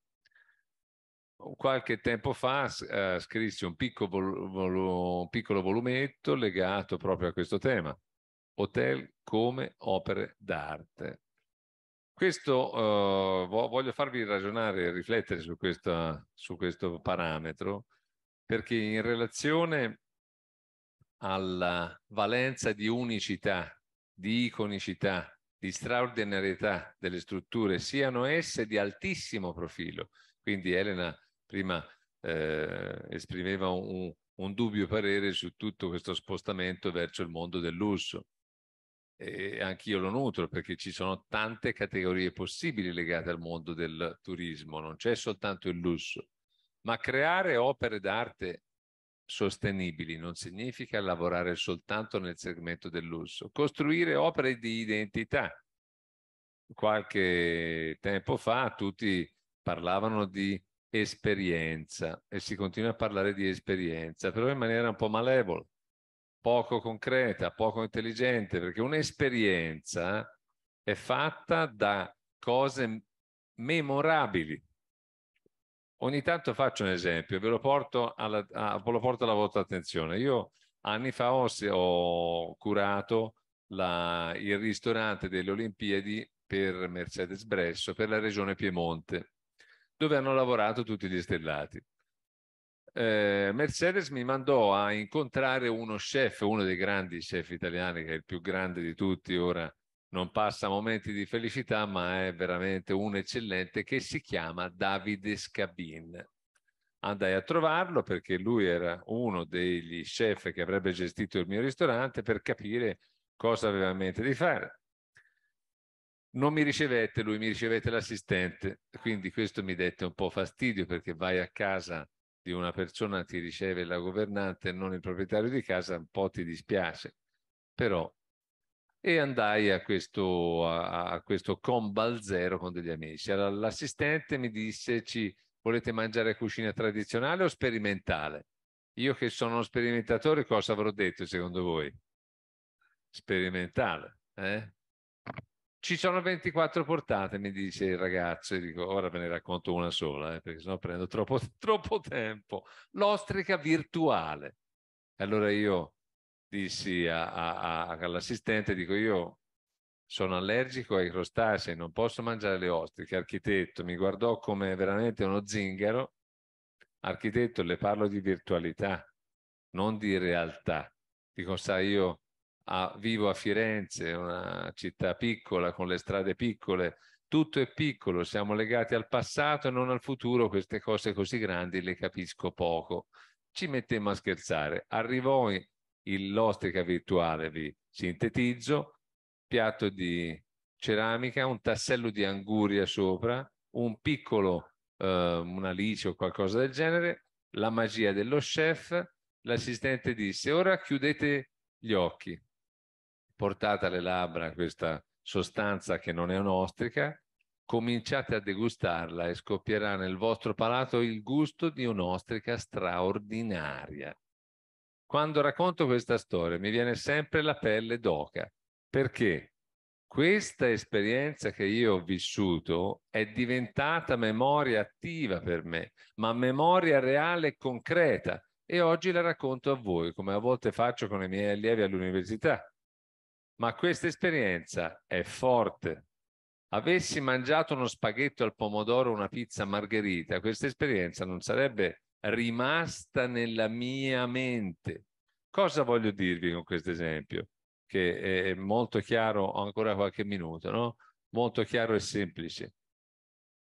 Qualche tempo fa eh, scrissi un piccolo, volu un piccolo volumetto legato proprio a questo tema, Hotel come opere d'arte. Questo eh, voglio farvi ragionare e riflettere su, questa, su questo parametro perché in relazione alla valenza di unicità, di iconicità, di straordinarietà delle strutture, siano esse di altissimo profilo. Quindi Elena prima eh, esprimeva un, un dubbio parere su tutto questo spostamento verso il mondo del lusso. E anch'io lo nutro perché ci sono tante categorie possibili legate al mondo del turismo, non c'è soltanto il lusso, ma creare opere d'arte sostenibili non significa lavorare soltanto nel segmento del lusso, costruire opere di identità. Qualche tempo fa tutti parlavano di esperienza e si continua a parlare di esperienza, però in maniera un po' malevole, poco concreta, poco intelligente, perché un'esperienza è fatta da cose memorabili Ogni tanto faccio un esempio, ve lo porto alla, a, ve lo porto alla vostra attenzione. Io anni fa ho, ho curato la, il ristorante delle Olimpiadi per Mercedes Bresso, per la regione Piemonte, dove hanno lavorato tutti gli stellati. Eh, Mercedes mi mandò a incontrare uno chef, uno dei grandi chef italiani, che è il più grande di tutti ora, non passa momenti di felicità, ma è veramente un eccellente che si chiama Davide Scabin. Andai a trovarlo perché lui era uno degli chef che avrebbe gestito il mio ristorante per capire cosa aveva in mente di fare. Non mi ricevette lui, mi ricevette l'assistente, quindi questo mi dette un po' fastidio perché vai a casa di una persona, ti riceve la governante e non il proprietario di casa, un po' ti dispiace. Però e andai a questo, a, a questo combalzero con degli amici. Allora, l'assistente mi disse, ci volete mangiare cucina tradizionale o sperimentale? Io che sono uno sperimentatore, cosa avrò detto secondo voi? Sperimentale, eh? Ci sono 24 portate, mi dice il ragazzo, e dico ora ve ne racconto una sola, eh, perché sennò prendo troppo, [laughs] troppo tempo. L'ostrica virtuale. Allora io dissi a, a, a, all'assistente, dico io sono allergico ai crostacei, non posso mangiare le ostriche. Architetto mi guardò come veramente uno zingaro. Architetto, le parlo di virtualità, non di realtà. Dico, sai, io a, vivo a Firenze, una città piccola, con le strade piccole, tutto è piccolo, siamo legati al passato e non al futuro, queste cose così grandi le capisco poco. Ci mettemmo a scherzare. Arrivò in, l'ostrica virtuale, vi sintetizzo, piatto di ceramica, un tassello di anguria sopra, un piccolo, eh, un alice o qualcosa del genere, la magia dello chef, l'assistente disse ora chiudete gli occhi, portate alle labbra questa sostanza che non è un'ostrica, cominciate a degustarla e scoppierà nel vostro palato il gusto di un'ostrica straordinaria. Quando racconto questa storia mi viene sempre la pelle d'oca, perché questa esperienza che io ho vissuto è diventata memoria attiva per me, ma memoria reale e concreta. E oggi la racconto a voi, come a volte faccio con i miei allievi all'università. Ma questa esperienza è forte, avessi mangiato uno spaghetto al pomodoro o una pizza margherita, questa esperienza non sarebbe rimasta nella mia mente. Cosa voglio dirvi con questo esempio? Che è molto chiaro, ho ancora qualche minuto, no? Molto chiaro e semplice.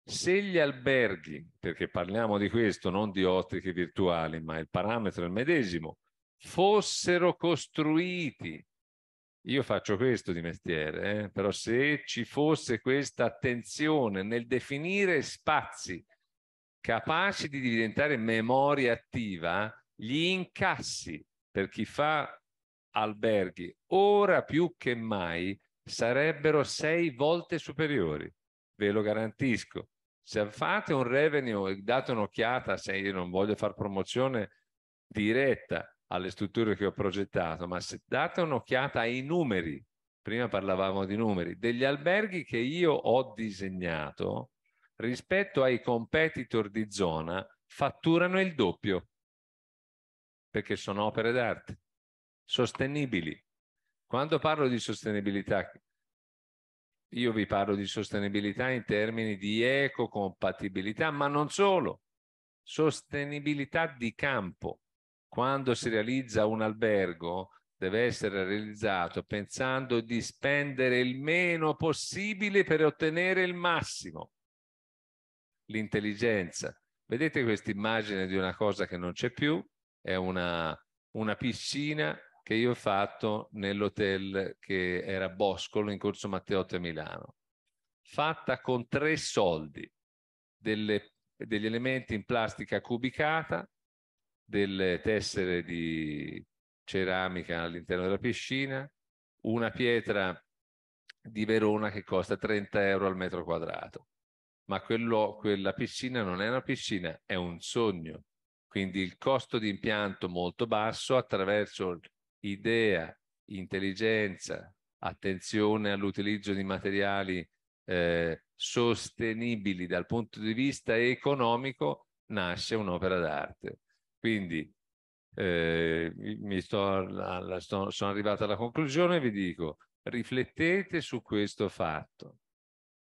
Se gli alberghi, perché parliamo di questo, non di ottiche virtuali, ma il parametro è il medesimo, fossero costruiti, io faccio questo di mestiere, eh? però se ci fosse questa attenzione nel definire spazi, capaci di diventare memoria attiva gli incassi per chi fa alberghi ora più che mai sarebbero sei volte superiori, ve lo garantisco. Se fate un revenue date un'occhiata, se io non voglio fare promozione diretta alle strutture che ho progettato, ma se date un'occhiata ai numeri, prima parlavamo di numeri, degli alberghi che io ho disegnato, rispetto ai competitor di zona fatturano il doppio perché sono opere d'arte sostenibili. Quando parlo di sostenibilità, io vi parlo di sostenibilità in termini di ecocompatibilità, ma non solo, sostenibilità di campo. Quando si realizza un albergo deve essere realizzato pensando di spendere il meno possibile per ottenere il massimo l'intelligenza. Vedete questa immagine di una cosa che non c'è più? È una, una piscina che io ho fatto nell'hotel che era Boscolo in Corso Matteotti a Milano, fatta con tre soldi, delle, degli elementi in plastica cubicata, delle tessere di ceramica all'interno della piscina, una pietra di Verona che costa 30 euro al metro quadrato ma quello, quella piscina non è una piscina, è un sogno. Quindi il costo di impianto molto basso attraverso idea, intelligenza, attenzione all'utilizzo di materiali eh, sostenibili dal punto di vista economico, nasce un'opera d'arte. Quindi eh, alla, sto, sono arrivato alla conclusione e vi dico, riflettete su questo fatto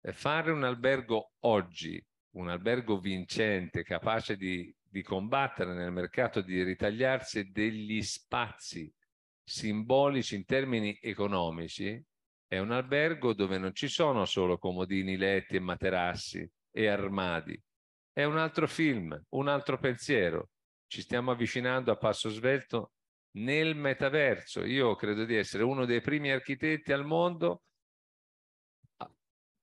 eh, fare un albergo oggi, un albergo vincente, capace di, di combattere nel mercato, di ritagliarsi degli spazi simbolici in termini economici, è un albergo dove non ci sono solo comodini, letti e materassi e armadi. È un altro film, un altro pensiero. Ci stiamo avvicinando a passo svelto nel metaverso. Io credo di essere uno dei primi architetti al mondo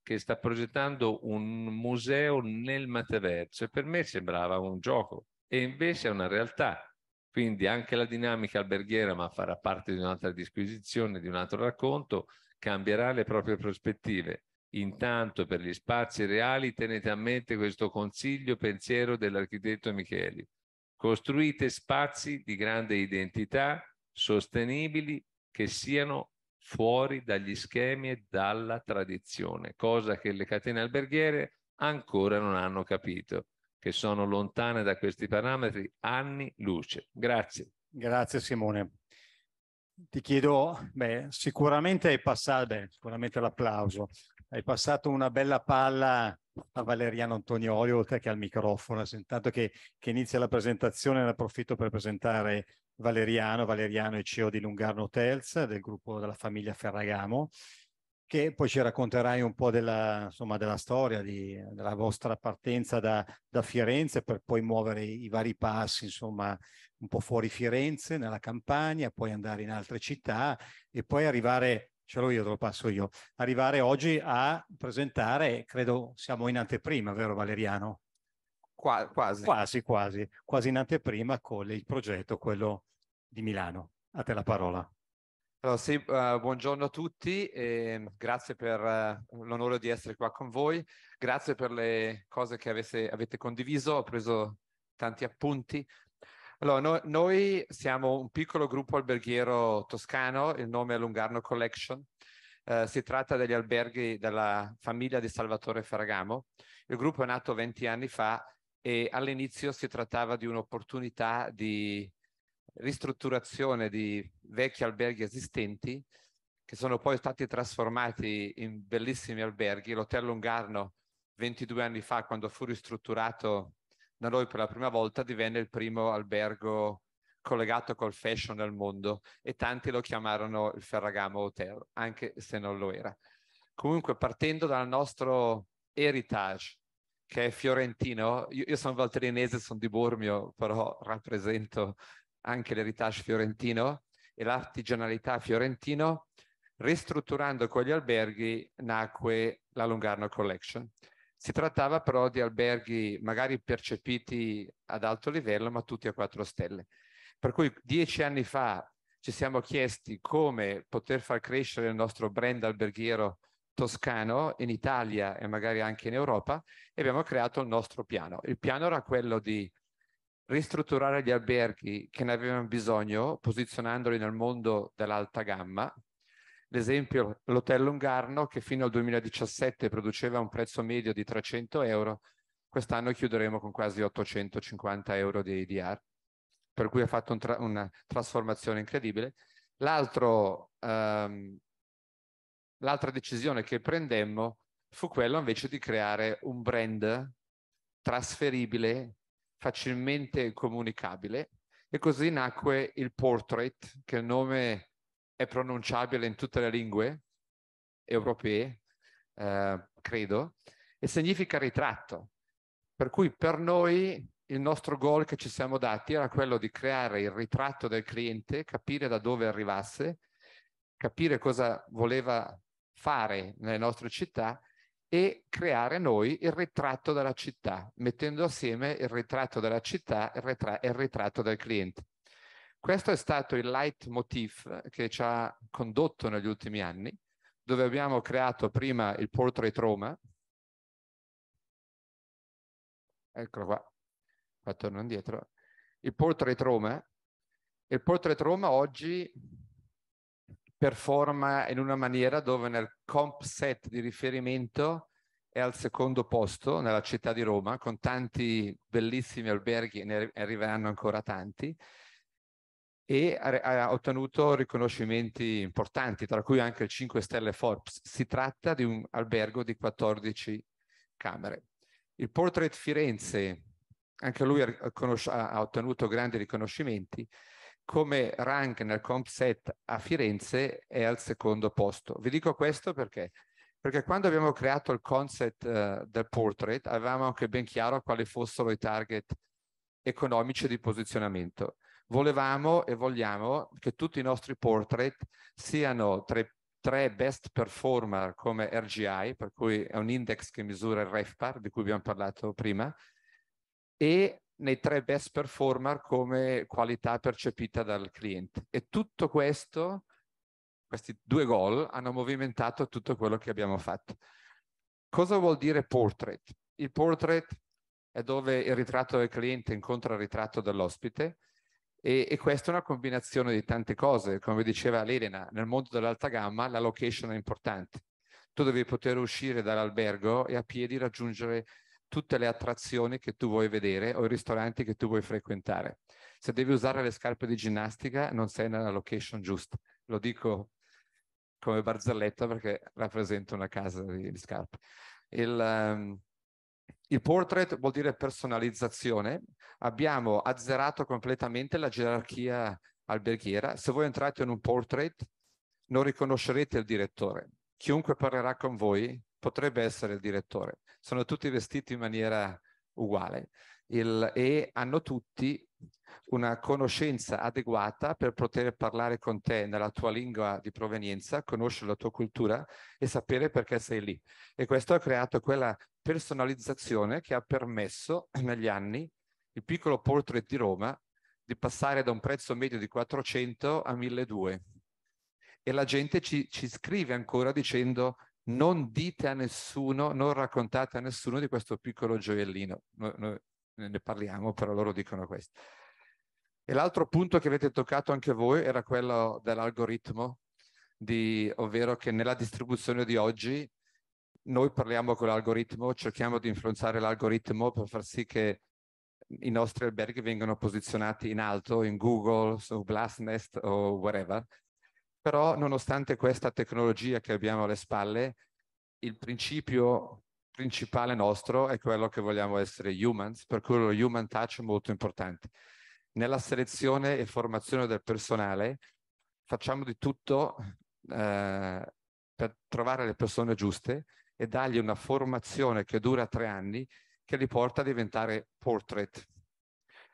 che sta progettando un museo nel metaverso e per me sembrava un gioco e invece è una realtà. Quindi anche la dinamica alberghiera, ma farà parte di un'altra disquisizione, di un altro racconto, cambierà le proprie prospettive. Intanto per gli spazi reali tenete a mente questo consiglio pensiero dell'architetto Micheli. Costruite spazi di grande identità, sostenibili, che siano fuori dagli schemi e dalla tradizione, cosa che le catene alberghiere ancora non hanno capito, che sono lontane da questi parametri anni luce. Grazie. Grazie Simone. Ti chiedo, beh, sicuramente hai passato, beh, sicuramente l'applauso, hai passato una bella palla a Valeriano Antonioli oltre che al microfono, intanto che, che inizia la presentazione ne approfitto per presentare Valeriano, Valeriano è CEO di Lungarno Hotels, del gruppo della famiglia Ferragamo, che poi ci racconterai un po' della, insomma, della storia, di, della vostra partenza da, da, Firenze per poi muovere i vari passi, insomma, un po' fuori Firenze, nella campagna, poi andare in altre città e poi arrivare, ce l'ho io, te lo passo io, arrivare oggi a presentare, credo siamo in anteprima, vero Valeriano? Qua, quasi. quasi. quasi, quasi, in anteprima con il progetto, quello di Milano. A te la parola. Allora, sì, uh, buongiorno a tutti e grazie per uh, l'onore di essere qua con voi. Grazie per le cose che avesse, avete condiviso, ho preso tanti appunti. Allora, no, noi siamo un piccolo gruppo alberghiero toscano, il nome è Lungarno Collection. Uh, si tratta degli alberghi della famiglia di Salvatore Ferragamo. Il gruppo è nato 20 anni fa e all'inizio si trattava di un'opportunità di ristrutturazione di vecchi alberghi esistenti che sono poi stati trasformati in bellissimi alberghi. L'Hotel Lungarno 22 anni fa, quando fu ristrutturato da noi per la prima volta, divenne il primo albergo collegato col fashion al mondo e tanti lo chiamarono il Ferragamo Hotel, anche se non lo era. Comunque, partendo dal nostro heritage, che è fiorentino. Io, io sono valterinese, sono di Bormio, però rappresento anche l'eritage fiorentino e l'artigianalità fiorentino. Ristrutturando quegli alberghi nacque la Lungarno Collection. Si trattava però di alberghi magari percepiti ad alto livello, ma tutti a quattro stelle. Per cui dieci anni fa ci siamo chiesti come poter far crescere il nostro brand alberghiero toscano in Italia e magari anche in Europa e abbiamo creato il nostro piano. Il piano era quello di ristrutturare gli alberghi che ne avevano bisogno, posizionandoli nel mondo dell'alta gamma. L'esempio l'Hotel Lungarno che fino al 2017 produceva un prezzo medio di 300 euro, quest'anno chiuderemo con quasi 850 euro di ADR, per cui ha fatto un tra una trasformazione incredibile. L'altro ehm, L'altra decisione che prendemmo fu quella invece di creare un brand trasferibile, facilmente comunicabile e così nacque il Portrait, che il nome è pronunciabile in tutte le lingue europee, eh, credo, e significa ritratto. Per cui per noi il nostro goal che ci siamo dati era quello di creare il ritratto del cliente, capire da dove arrivasse, capire cosa voleva fare nelle nostre città e creare noi il ritratto della città, mettendo assieme il ritratto della città e il, ritra- il ritratto del cliente. Questo è stato il leitmotiv che ci ha condotto negli ultimi anni, dove abbiamo creato prima il Portrait Roma. Eccolo qua, qua torno indietro. Il Portrait Roma. Il Portrait Roma oggi performa in una maniera dove nel comp set di riferimento è al secondo posto nella città di Roma, con tanti bellissimi alberghi, ne arriveranno ancora tanti, e ha ottenuto riconoscimenti importanti, tra cui anche il 5 Stelle Forbes. Si tratta di un albergo di 14 camere. Il Portrait Firenze, anche lui ha, ha ottenuto grandi riconoscimenti, come rank nel comp set a Firenze è al secondo posto. Vi dico questo perché? Perché quando abbiamo creato il concept uh, del portrait avevamo anche ben chiaro quali fossero i target economici di posizionamento. Volevamo e vogliamo che tutti i nostri portrait siano tra i tre best performer come RGI, per cui è un index che misura il REFPAR di cui abbiamo parlato prima, e nei tre best performer come qualità percepita dal cliente. E tutto questo, questi due gol, hanno movimentato tutto quello che abbiamo fatto. Cosa vuol dire portrait? Il portrait è dove il ritratto del cliente incontra il ritratto dell'ospite e, e questa è una combinazione di tante cose. Come diceva l'Elena, nel mondo dell'alta gamma la location è importante. Tu devi poter uscire dall'albergo e a piedi raggiungere tutte le attrazioni che tu vuoi vedere o i ristoranti che tu vuoi frequentare. Se devi usare le scarpe di ginnastica non sei nella location giusta. Lo dico come barzelletta perché rappresento una casa di, di scarpe. Il, um, il portrait vuol dire personalizzazione. Abbiamo azzerato completamente la gerarchia alberghiera. Se voi entrate in un portrait non riconoscerete il direttore. Chiunque parlerà con voi potrebbe essere il direttore. Sono tutti vestiti in maniera uguale il, e hanno tutti una conoscenza adeguata per poter parlare con te nella tua lingua di provenienza, conoscere la tua cultura e sapere perché sei lì. E questo ha creato quella personalizzazione che ha permesso [clears throat] negli anni il piccolo portrait di Roma di passare da un prezzo medio di 400 a 1200 e la gente ci, ci, scrive ancora dicendo non dite a nessuno, non raccontate a nessuno di questo piccolo gioiellino. Noi, noi ne parliamo, però loro dicono questo. E l'altro punto che avete toccato anche voi era quello dell'algoritmo, di, ovvero che nella distribuzione di oggi noi parliamo con l'algoritmo, cerchiamo di influenzare l'algoritmo per far sì che i nostri alberghi vengano posizionati in alto in Google, su Blastnest o whatever, però nonostante questa tecnologia che abbiamo alle spalle, il principio principale nostro è quello che vogliamo essere humans, per cui lo human touch è molto importante. Nella selezione e formazione del personale facciamo di tutto eh, per trovare le persone giuste e dargli una formazione che dura tre anni che li porta a diventare portrait.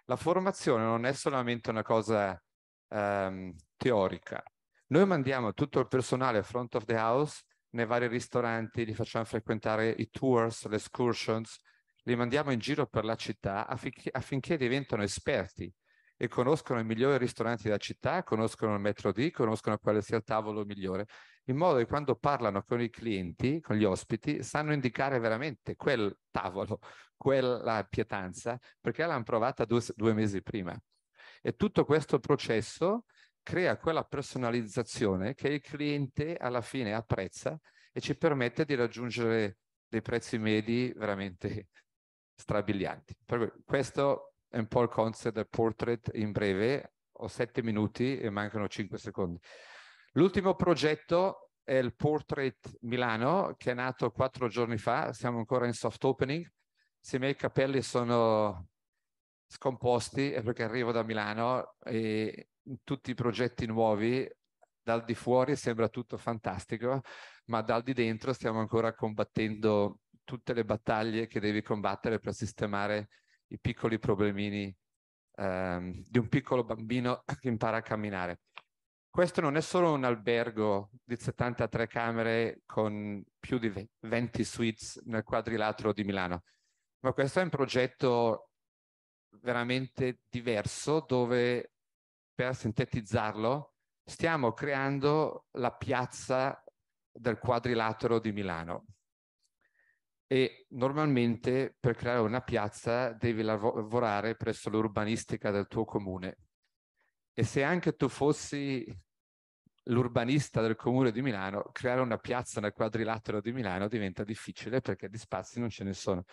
La formazione non è solamente una cosa ehm, teorica, noi mandiamo tutto il personale front of the house nei vari ristoranti, li facciamo frequentare i tours, le excursions, li mandiamo in giro per la città affinché, affinché diventano esperti e conoscono i migliori ristoranti della città, conoscono il metro D, conoscono quale sia il tavolo migliore, in modo che quando parlano con i clienti, con gli ospiti, sanno indicare veramente quel tavolo, quella pietanza, perché l'hanno provata due, due mesi prima. E tutto questo processo crea quella personalizzazione che il cliente alla fine apprezza e ci permette di raggiungere dei prezzi medi veramente strabilianti. Per questo è un po' il concept del portrait in breve, ho sette minuti e mancano cinque secondi. L'ultimo progetto è il Portrait Milano, che è nato quattro giorni fa, siamo ancora in soft opening. Se i miei capelli sono scomposti è perché arrivo da Milano e tutti i progetti nuovi, dal di fuori sembra tutto fantastico, ma dal di dentro stiamo ancora combattendo tutte le battaglie che devi combattere per sistemare i piccoli problemini ehm, di un piccolo bambino che impara a camminare. Questo non è solo un albergo di 73 camere con più di 20 suites nel quadrilatero di Milano, ma questo è un progetto veramente diverso dove per sintetizzarlo, stiamo creando la piazza del quadrilatero di Milano. E normalmente per creare una piazza devi lavorare presso l'urbanistica del tuo comune. E se anche tu fossi l'urbanista del comune di Milano, creare una piazza nel quadrilatero di Milano diventa difficile perché di spazi non ce ne sono.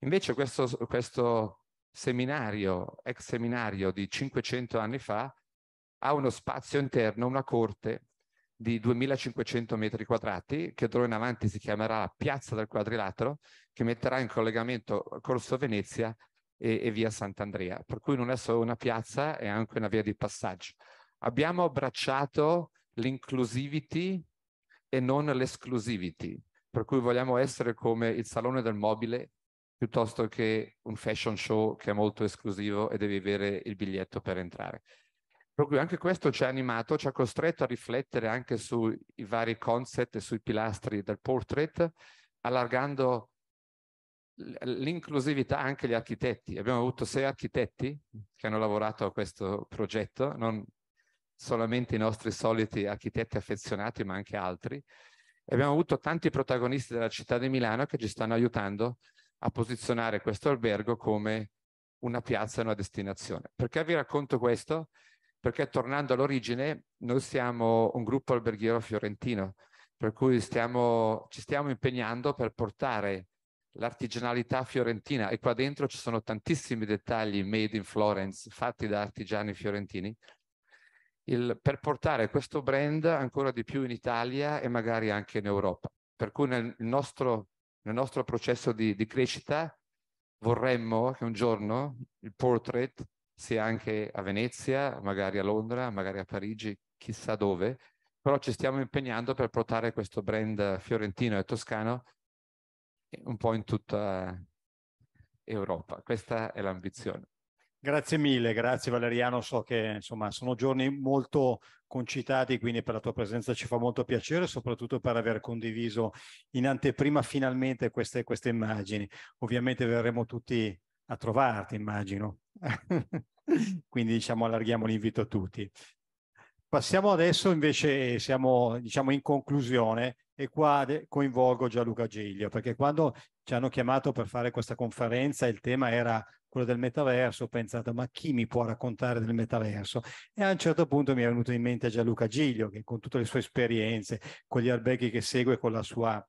Invece questo, questo seminario, ex seminario di 500 anni fa, ha uno spazio interno, una corte di 2500 metri quadrati, che d'ora in avanti si chiamerà Piazza del Quadrilatero, che metterà in collegamento Corso Venezia e, e via Sant'Andrea. Per cui non è solo una piazza, è anche una via di passaggio. Abbiamo abbracciato l'inclusivity e non l'esclusivity, per cui vogliamo essere come il Salone del Mobile piuttosto che un fashion show che è molto esclusivo e devi avere il biglietto per entrare. Per cui anche questo ci ha animato, ci ha costretto a riflettere anche sui vari concept e sui pilastri del portrait, allargando l'inclusività anche agli architetti. Abbiamo avuto sei architetti che hanno lavorato a questo progetto, non solamente i nostri soliti architetti affezionati, ma anche altri. E abbiamo avuto tanti protagonisti della città di Milano che ci stanno aiutando a posizionare questo albergo come una piazza e una destinazione. Perché vi racconto questo? Perché tornando all'origine, noi siamo un gruppo alberghiero fiorentino, per cui stiamo, ci stiamo impegnando per portare l'artigianalità fiorentina e qua dentro ci sono tantissimi dettagli made in Florence fatti da artigiani fiorentini il, per portare questo brand ancora di più in Italia e magari anche in Europa. Per cui nel nostro nel nostro processo di, di crescita vorremmo che un giorno il portrait sia anche a Venezia, magari a Londra, magari a Parigi, chissà dove, però ci stiamo impegnando per portare questo brand fiorentino e toscano un po' in tutta Europa. Questa è l'ambizione. Grazie mille, grazie Valeriano, so che insomma sono giorni molto concitati, quindi per la tua presenza ci fa molto piacere, soprattutto per aver condiviso in anteprima finalmente queste, queste immagini. Ovviamente verremo tutti a trovarti, immagino. [laughs] quindi diciamo allarghiamo l'invito a tutti. Passiamo adesso invece, siamo diciamo in conclusione e qua coinvolgo Gianluca Giglio perché quando ci hanno chiamato per fare questa conferenza il tema era quello del metaverso, ho pensato ma chi mi può raccontare del metaverso? E a un certo punto mi è venuto in mente Gianluca Giglio che con tutte le sue esperienze, con gli alberghi che segue, con la sua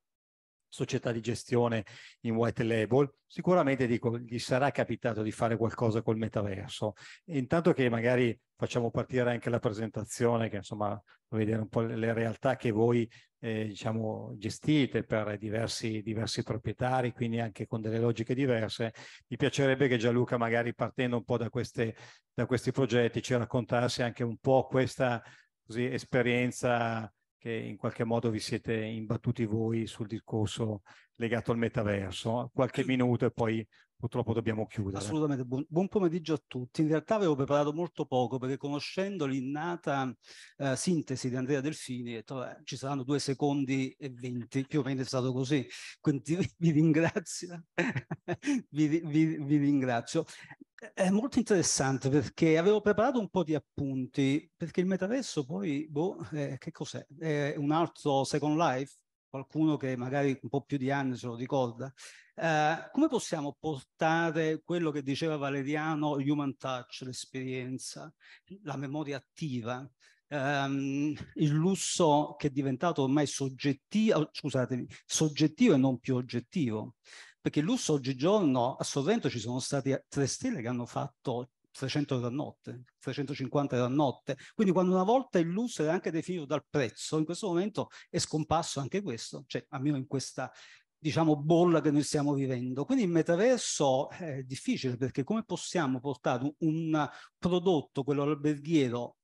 società di gestione in white label, sicuramente dico, gli sarà capitato di fare qualcosa col metaverso. E intanto che magari facciamo partire anche la presentazione, che insomma, vedere un po' le realtà che voi eh, diciamo, gestite per diversi, diversi, proprietari, quindi anche con delle logiche diverse. Mi piacerebbe che Gianluca, magari partendo un po' da, queste, da questi progetti, ci raccontasse anche un po' questa così, esperienza che in qualche modo vi siete imbattuti voi sul discorso legato al metaverso. Qualche minuto e poi purtroppo dobbiamo chiudere. Assolutamente, buon, buon, pomeriggio a tutti. In realtà avevo preparato molto poco perché conoscendo l'innata eh, sintesi di Andrea Delfini, detto, eh, ci saranno due secondi e venti, più o meno è stato così. Quindi [laughs] vi ringrazio, vi, vi, vi ringrazio. È molto interessante perché avevo preparato un po' di appunti, perché il metaverso poi, boh, eh, che cos'è? È un altro Second Life? Qualcuno che magari un po' più di anni se lo ricorda? Eh, come possiamo portare quello che diceva Valeriano, human touch, l'esperienza, la memoria attiva, ehm, il lusso che è diventato ormai soggettivo, scusatemi, soggettivo e non più oggettivo? Perché il lusso oggigiorno a Sorrento ci sono state tre stelle che hanno fatto 300 euro a notte, 350 euro a notte. Quindi quando una volta il lusso era anche definito dal prezzo, in questo momento è scomparso anche questo, cioè almeno in questa diciamo, bolla che noi stiamo vivendo. Quindi il metaverso eh, è difficile perché come possiamo portare un prodotto, quello alberghiero,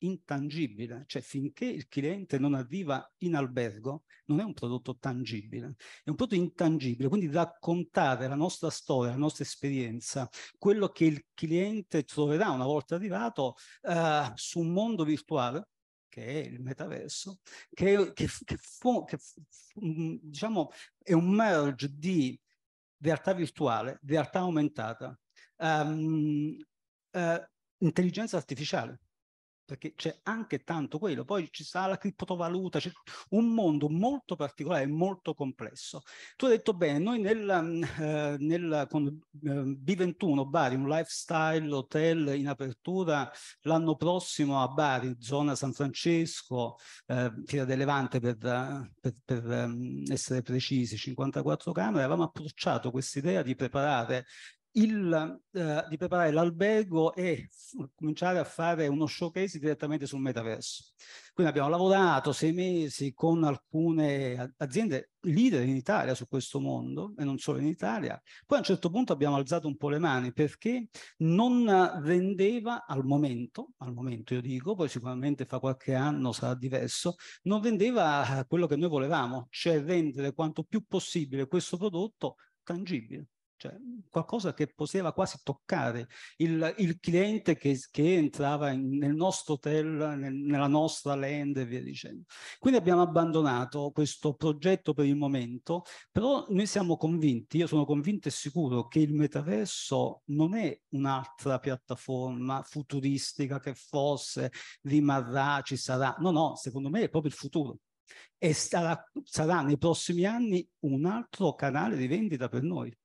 intangibile, cioè finché il cliente non arriva in albergo non è un prodotto tangibile, è un prodotto intangibile, quindi raccontare la nostra storia, la nostra esperienza, quello che il cliente troverà una volta arrivato eh, su un mondo virtuale che è il metaverso, che, che, che, fu, che fu, mm, diciamo, è un merge di realtà virtuale, realtà aumentata, um, uh, intelligenza artificiale perché c'è anche tanto quello, poi ci sarà la criptovaluta, c'è un mondo molto particolare, molto complesso. Tu hai detto bene, noi nel, eh, nel, con eh, B21 Bari, un lifestyle hotel in apertura l'anno prossimo a Bari, zona San Francesco, eh, Fiera del Levante per, per, per ehm, essere precisi, 54 camere, avevamo approcciato questa idea di preparare il, eh, di preparare l'albergo e cominciare a fare uno showcase direttamente sul metaverso. Quindi abbiamo lavorato sei mesi con alcune aziende leader in Italia su questo mondo e non solo in Italia. Poi a un certo punto abbiamo alzato un po' le mani perché non rendeva al momento, al momento io dico, poi sicuramente fra qualche anno sarà diverso, non rendeva quello che noi volevamo, cioè rendere quanto più possibile questo prodotto tangibile cioè qualcosa che poteva quasi toccare il, il cliente che, che entrava in, nel nostro hotel, nel, nella nostra land e via dicendo. Quindi abbiamo abbandonato questo progetto per il momento, però noi siamo convinti, io sono convinto e sicuro che il metaverso non è un'altra piattaforma futuristica che forse rimarrà, ci sarà. No, no, secondo me è proprio il futuro e sarà, sarà nei prossimi anni un altro canale di vendita per noi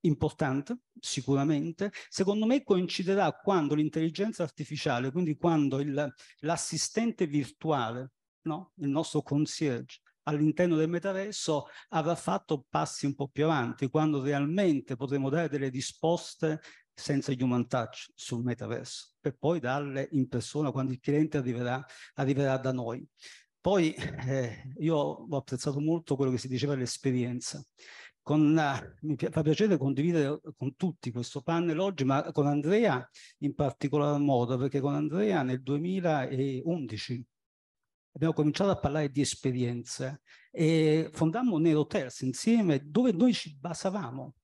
importante, sicuramente. Secondo me coinciderà quando l'intelligenza artificiale, quindi quando il, l'assistente virtuale, no? il nostro concierge, all'interno del metaverso avrà fatto passi un po' più avanti, quando realmente potremo dare delle risposte senza human touch sul metaverso, per poi darle in persona quando il cliente arriverà, arriverà da noi. Poi eh, io ho apprezzato molto quello che si diceva dell'esperienza. Con, eh, mi fa piacere condividere con tutti questo panel oggi, ma con Andrea in particolar modo, perché con Andrea nel 2011 abbiamo cominciato a parlare di esperienze e fondammo Nero Terza insieme dove noi ci basavamo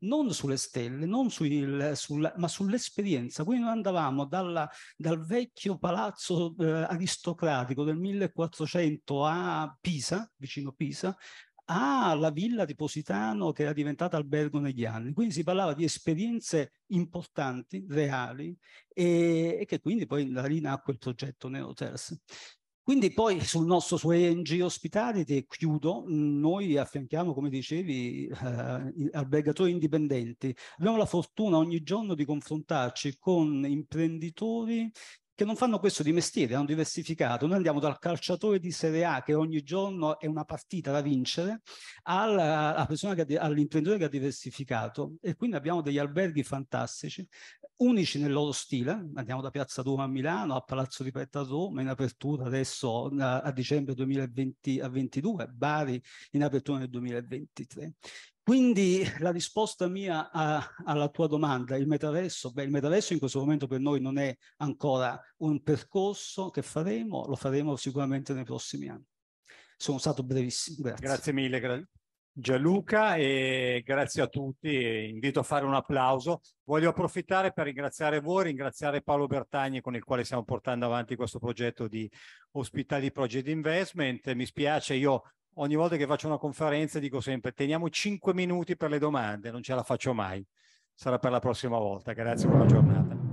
non sulle stelle, non sul, sul, ma sull'esperienza. Quindi noi andavamo dalla, dal vecchio palazzo eh, aristocratico del 1400 a Pisa, vicino Pisa, alla ah, villa di Positano che era diventata albergo negli anni. Quindi si parlava di esperienze importanti, reali, e, e che quindi poi da lì nacque il progetto Neoters. Quindi poi sul nostro su ENG Hospitality, chiudo, noi affianchiamo, come dicevi, eh, albergatori indipendenti. Abbiamo la fortuna ogni giorno di confrontarci con imprenditori che non fanno questo di mestiere, hanno diversificato. Noi andiamo dal calciatore di Serie A che ogni giorno è una partita da vincere all'imprenditore che ha diversificato e quindi abbiamo degli alberghi fantastici, unici nel loro stile. Andiamo da Piazza Roma a Milano, a Palazzo di Petta Roma, in apertura adesso a, dicembre 2022, a Bari in apertura nel 2023. Quindi la risposta mia a, alla tua domanda, il metaverso, beh, il metaverso in questo momento per noi non è ancora un percorso che faremo, lo faremo sicuramente nei prossimi anni. Sono stato brevissimo, grazie. Grazie mille gra Gianluca e grazie a tutti, invito a fare un applauso. Voglio approfittare per ringraziare voi, ringraziare Paolo Bertagni con il quale stiamo portando avanti questo progetto di Ospitali Project Investment. Mi spiace, io ogni volta che faccio una conferenza dico sempre teniamo 5 minuti per le domande, non ce la faccio mai. Sarà per la prossima volta. Grazie, buona giornata.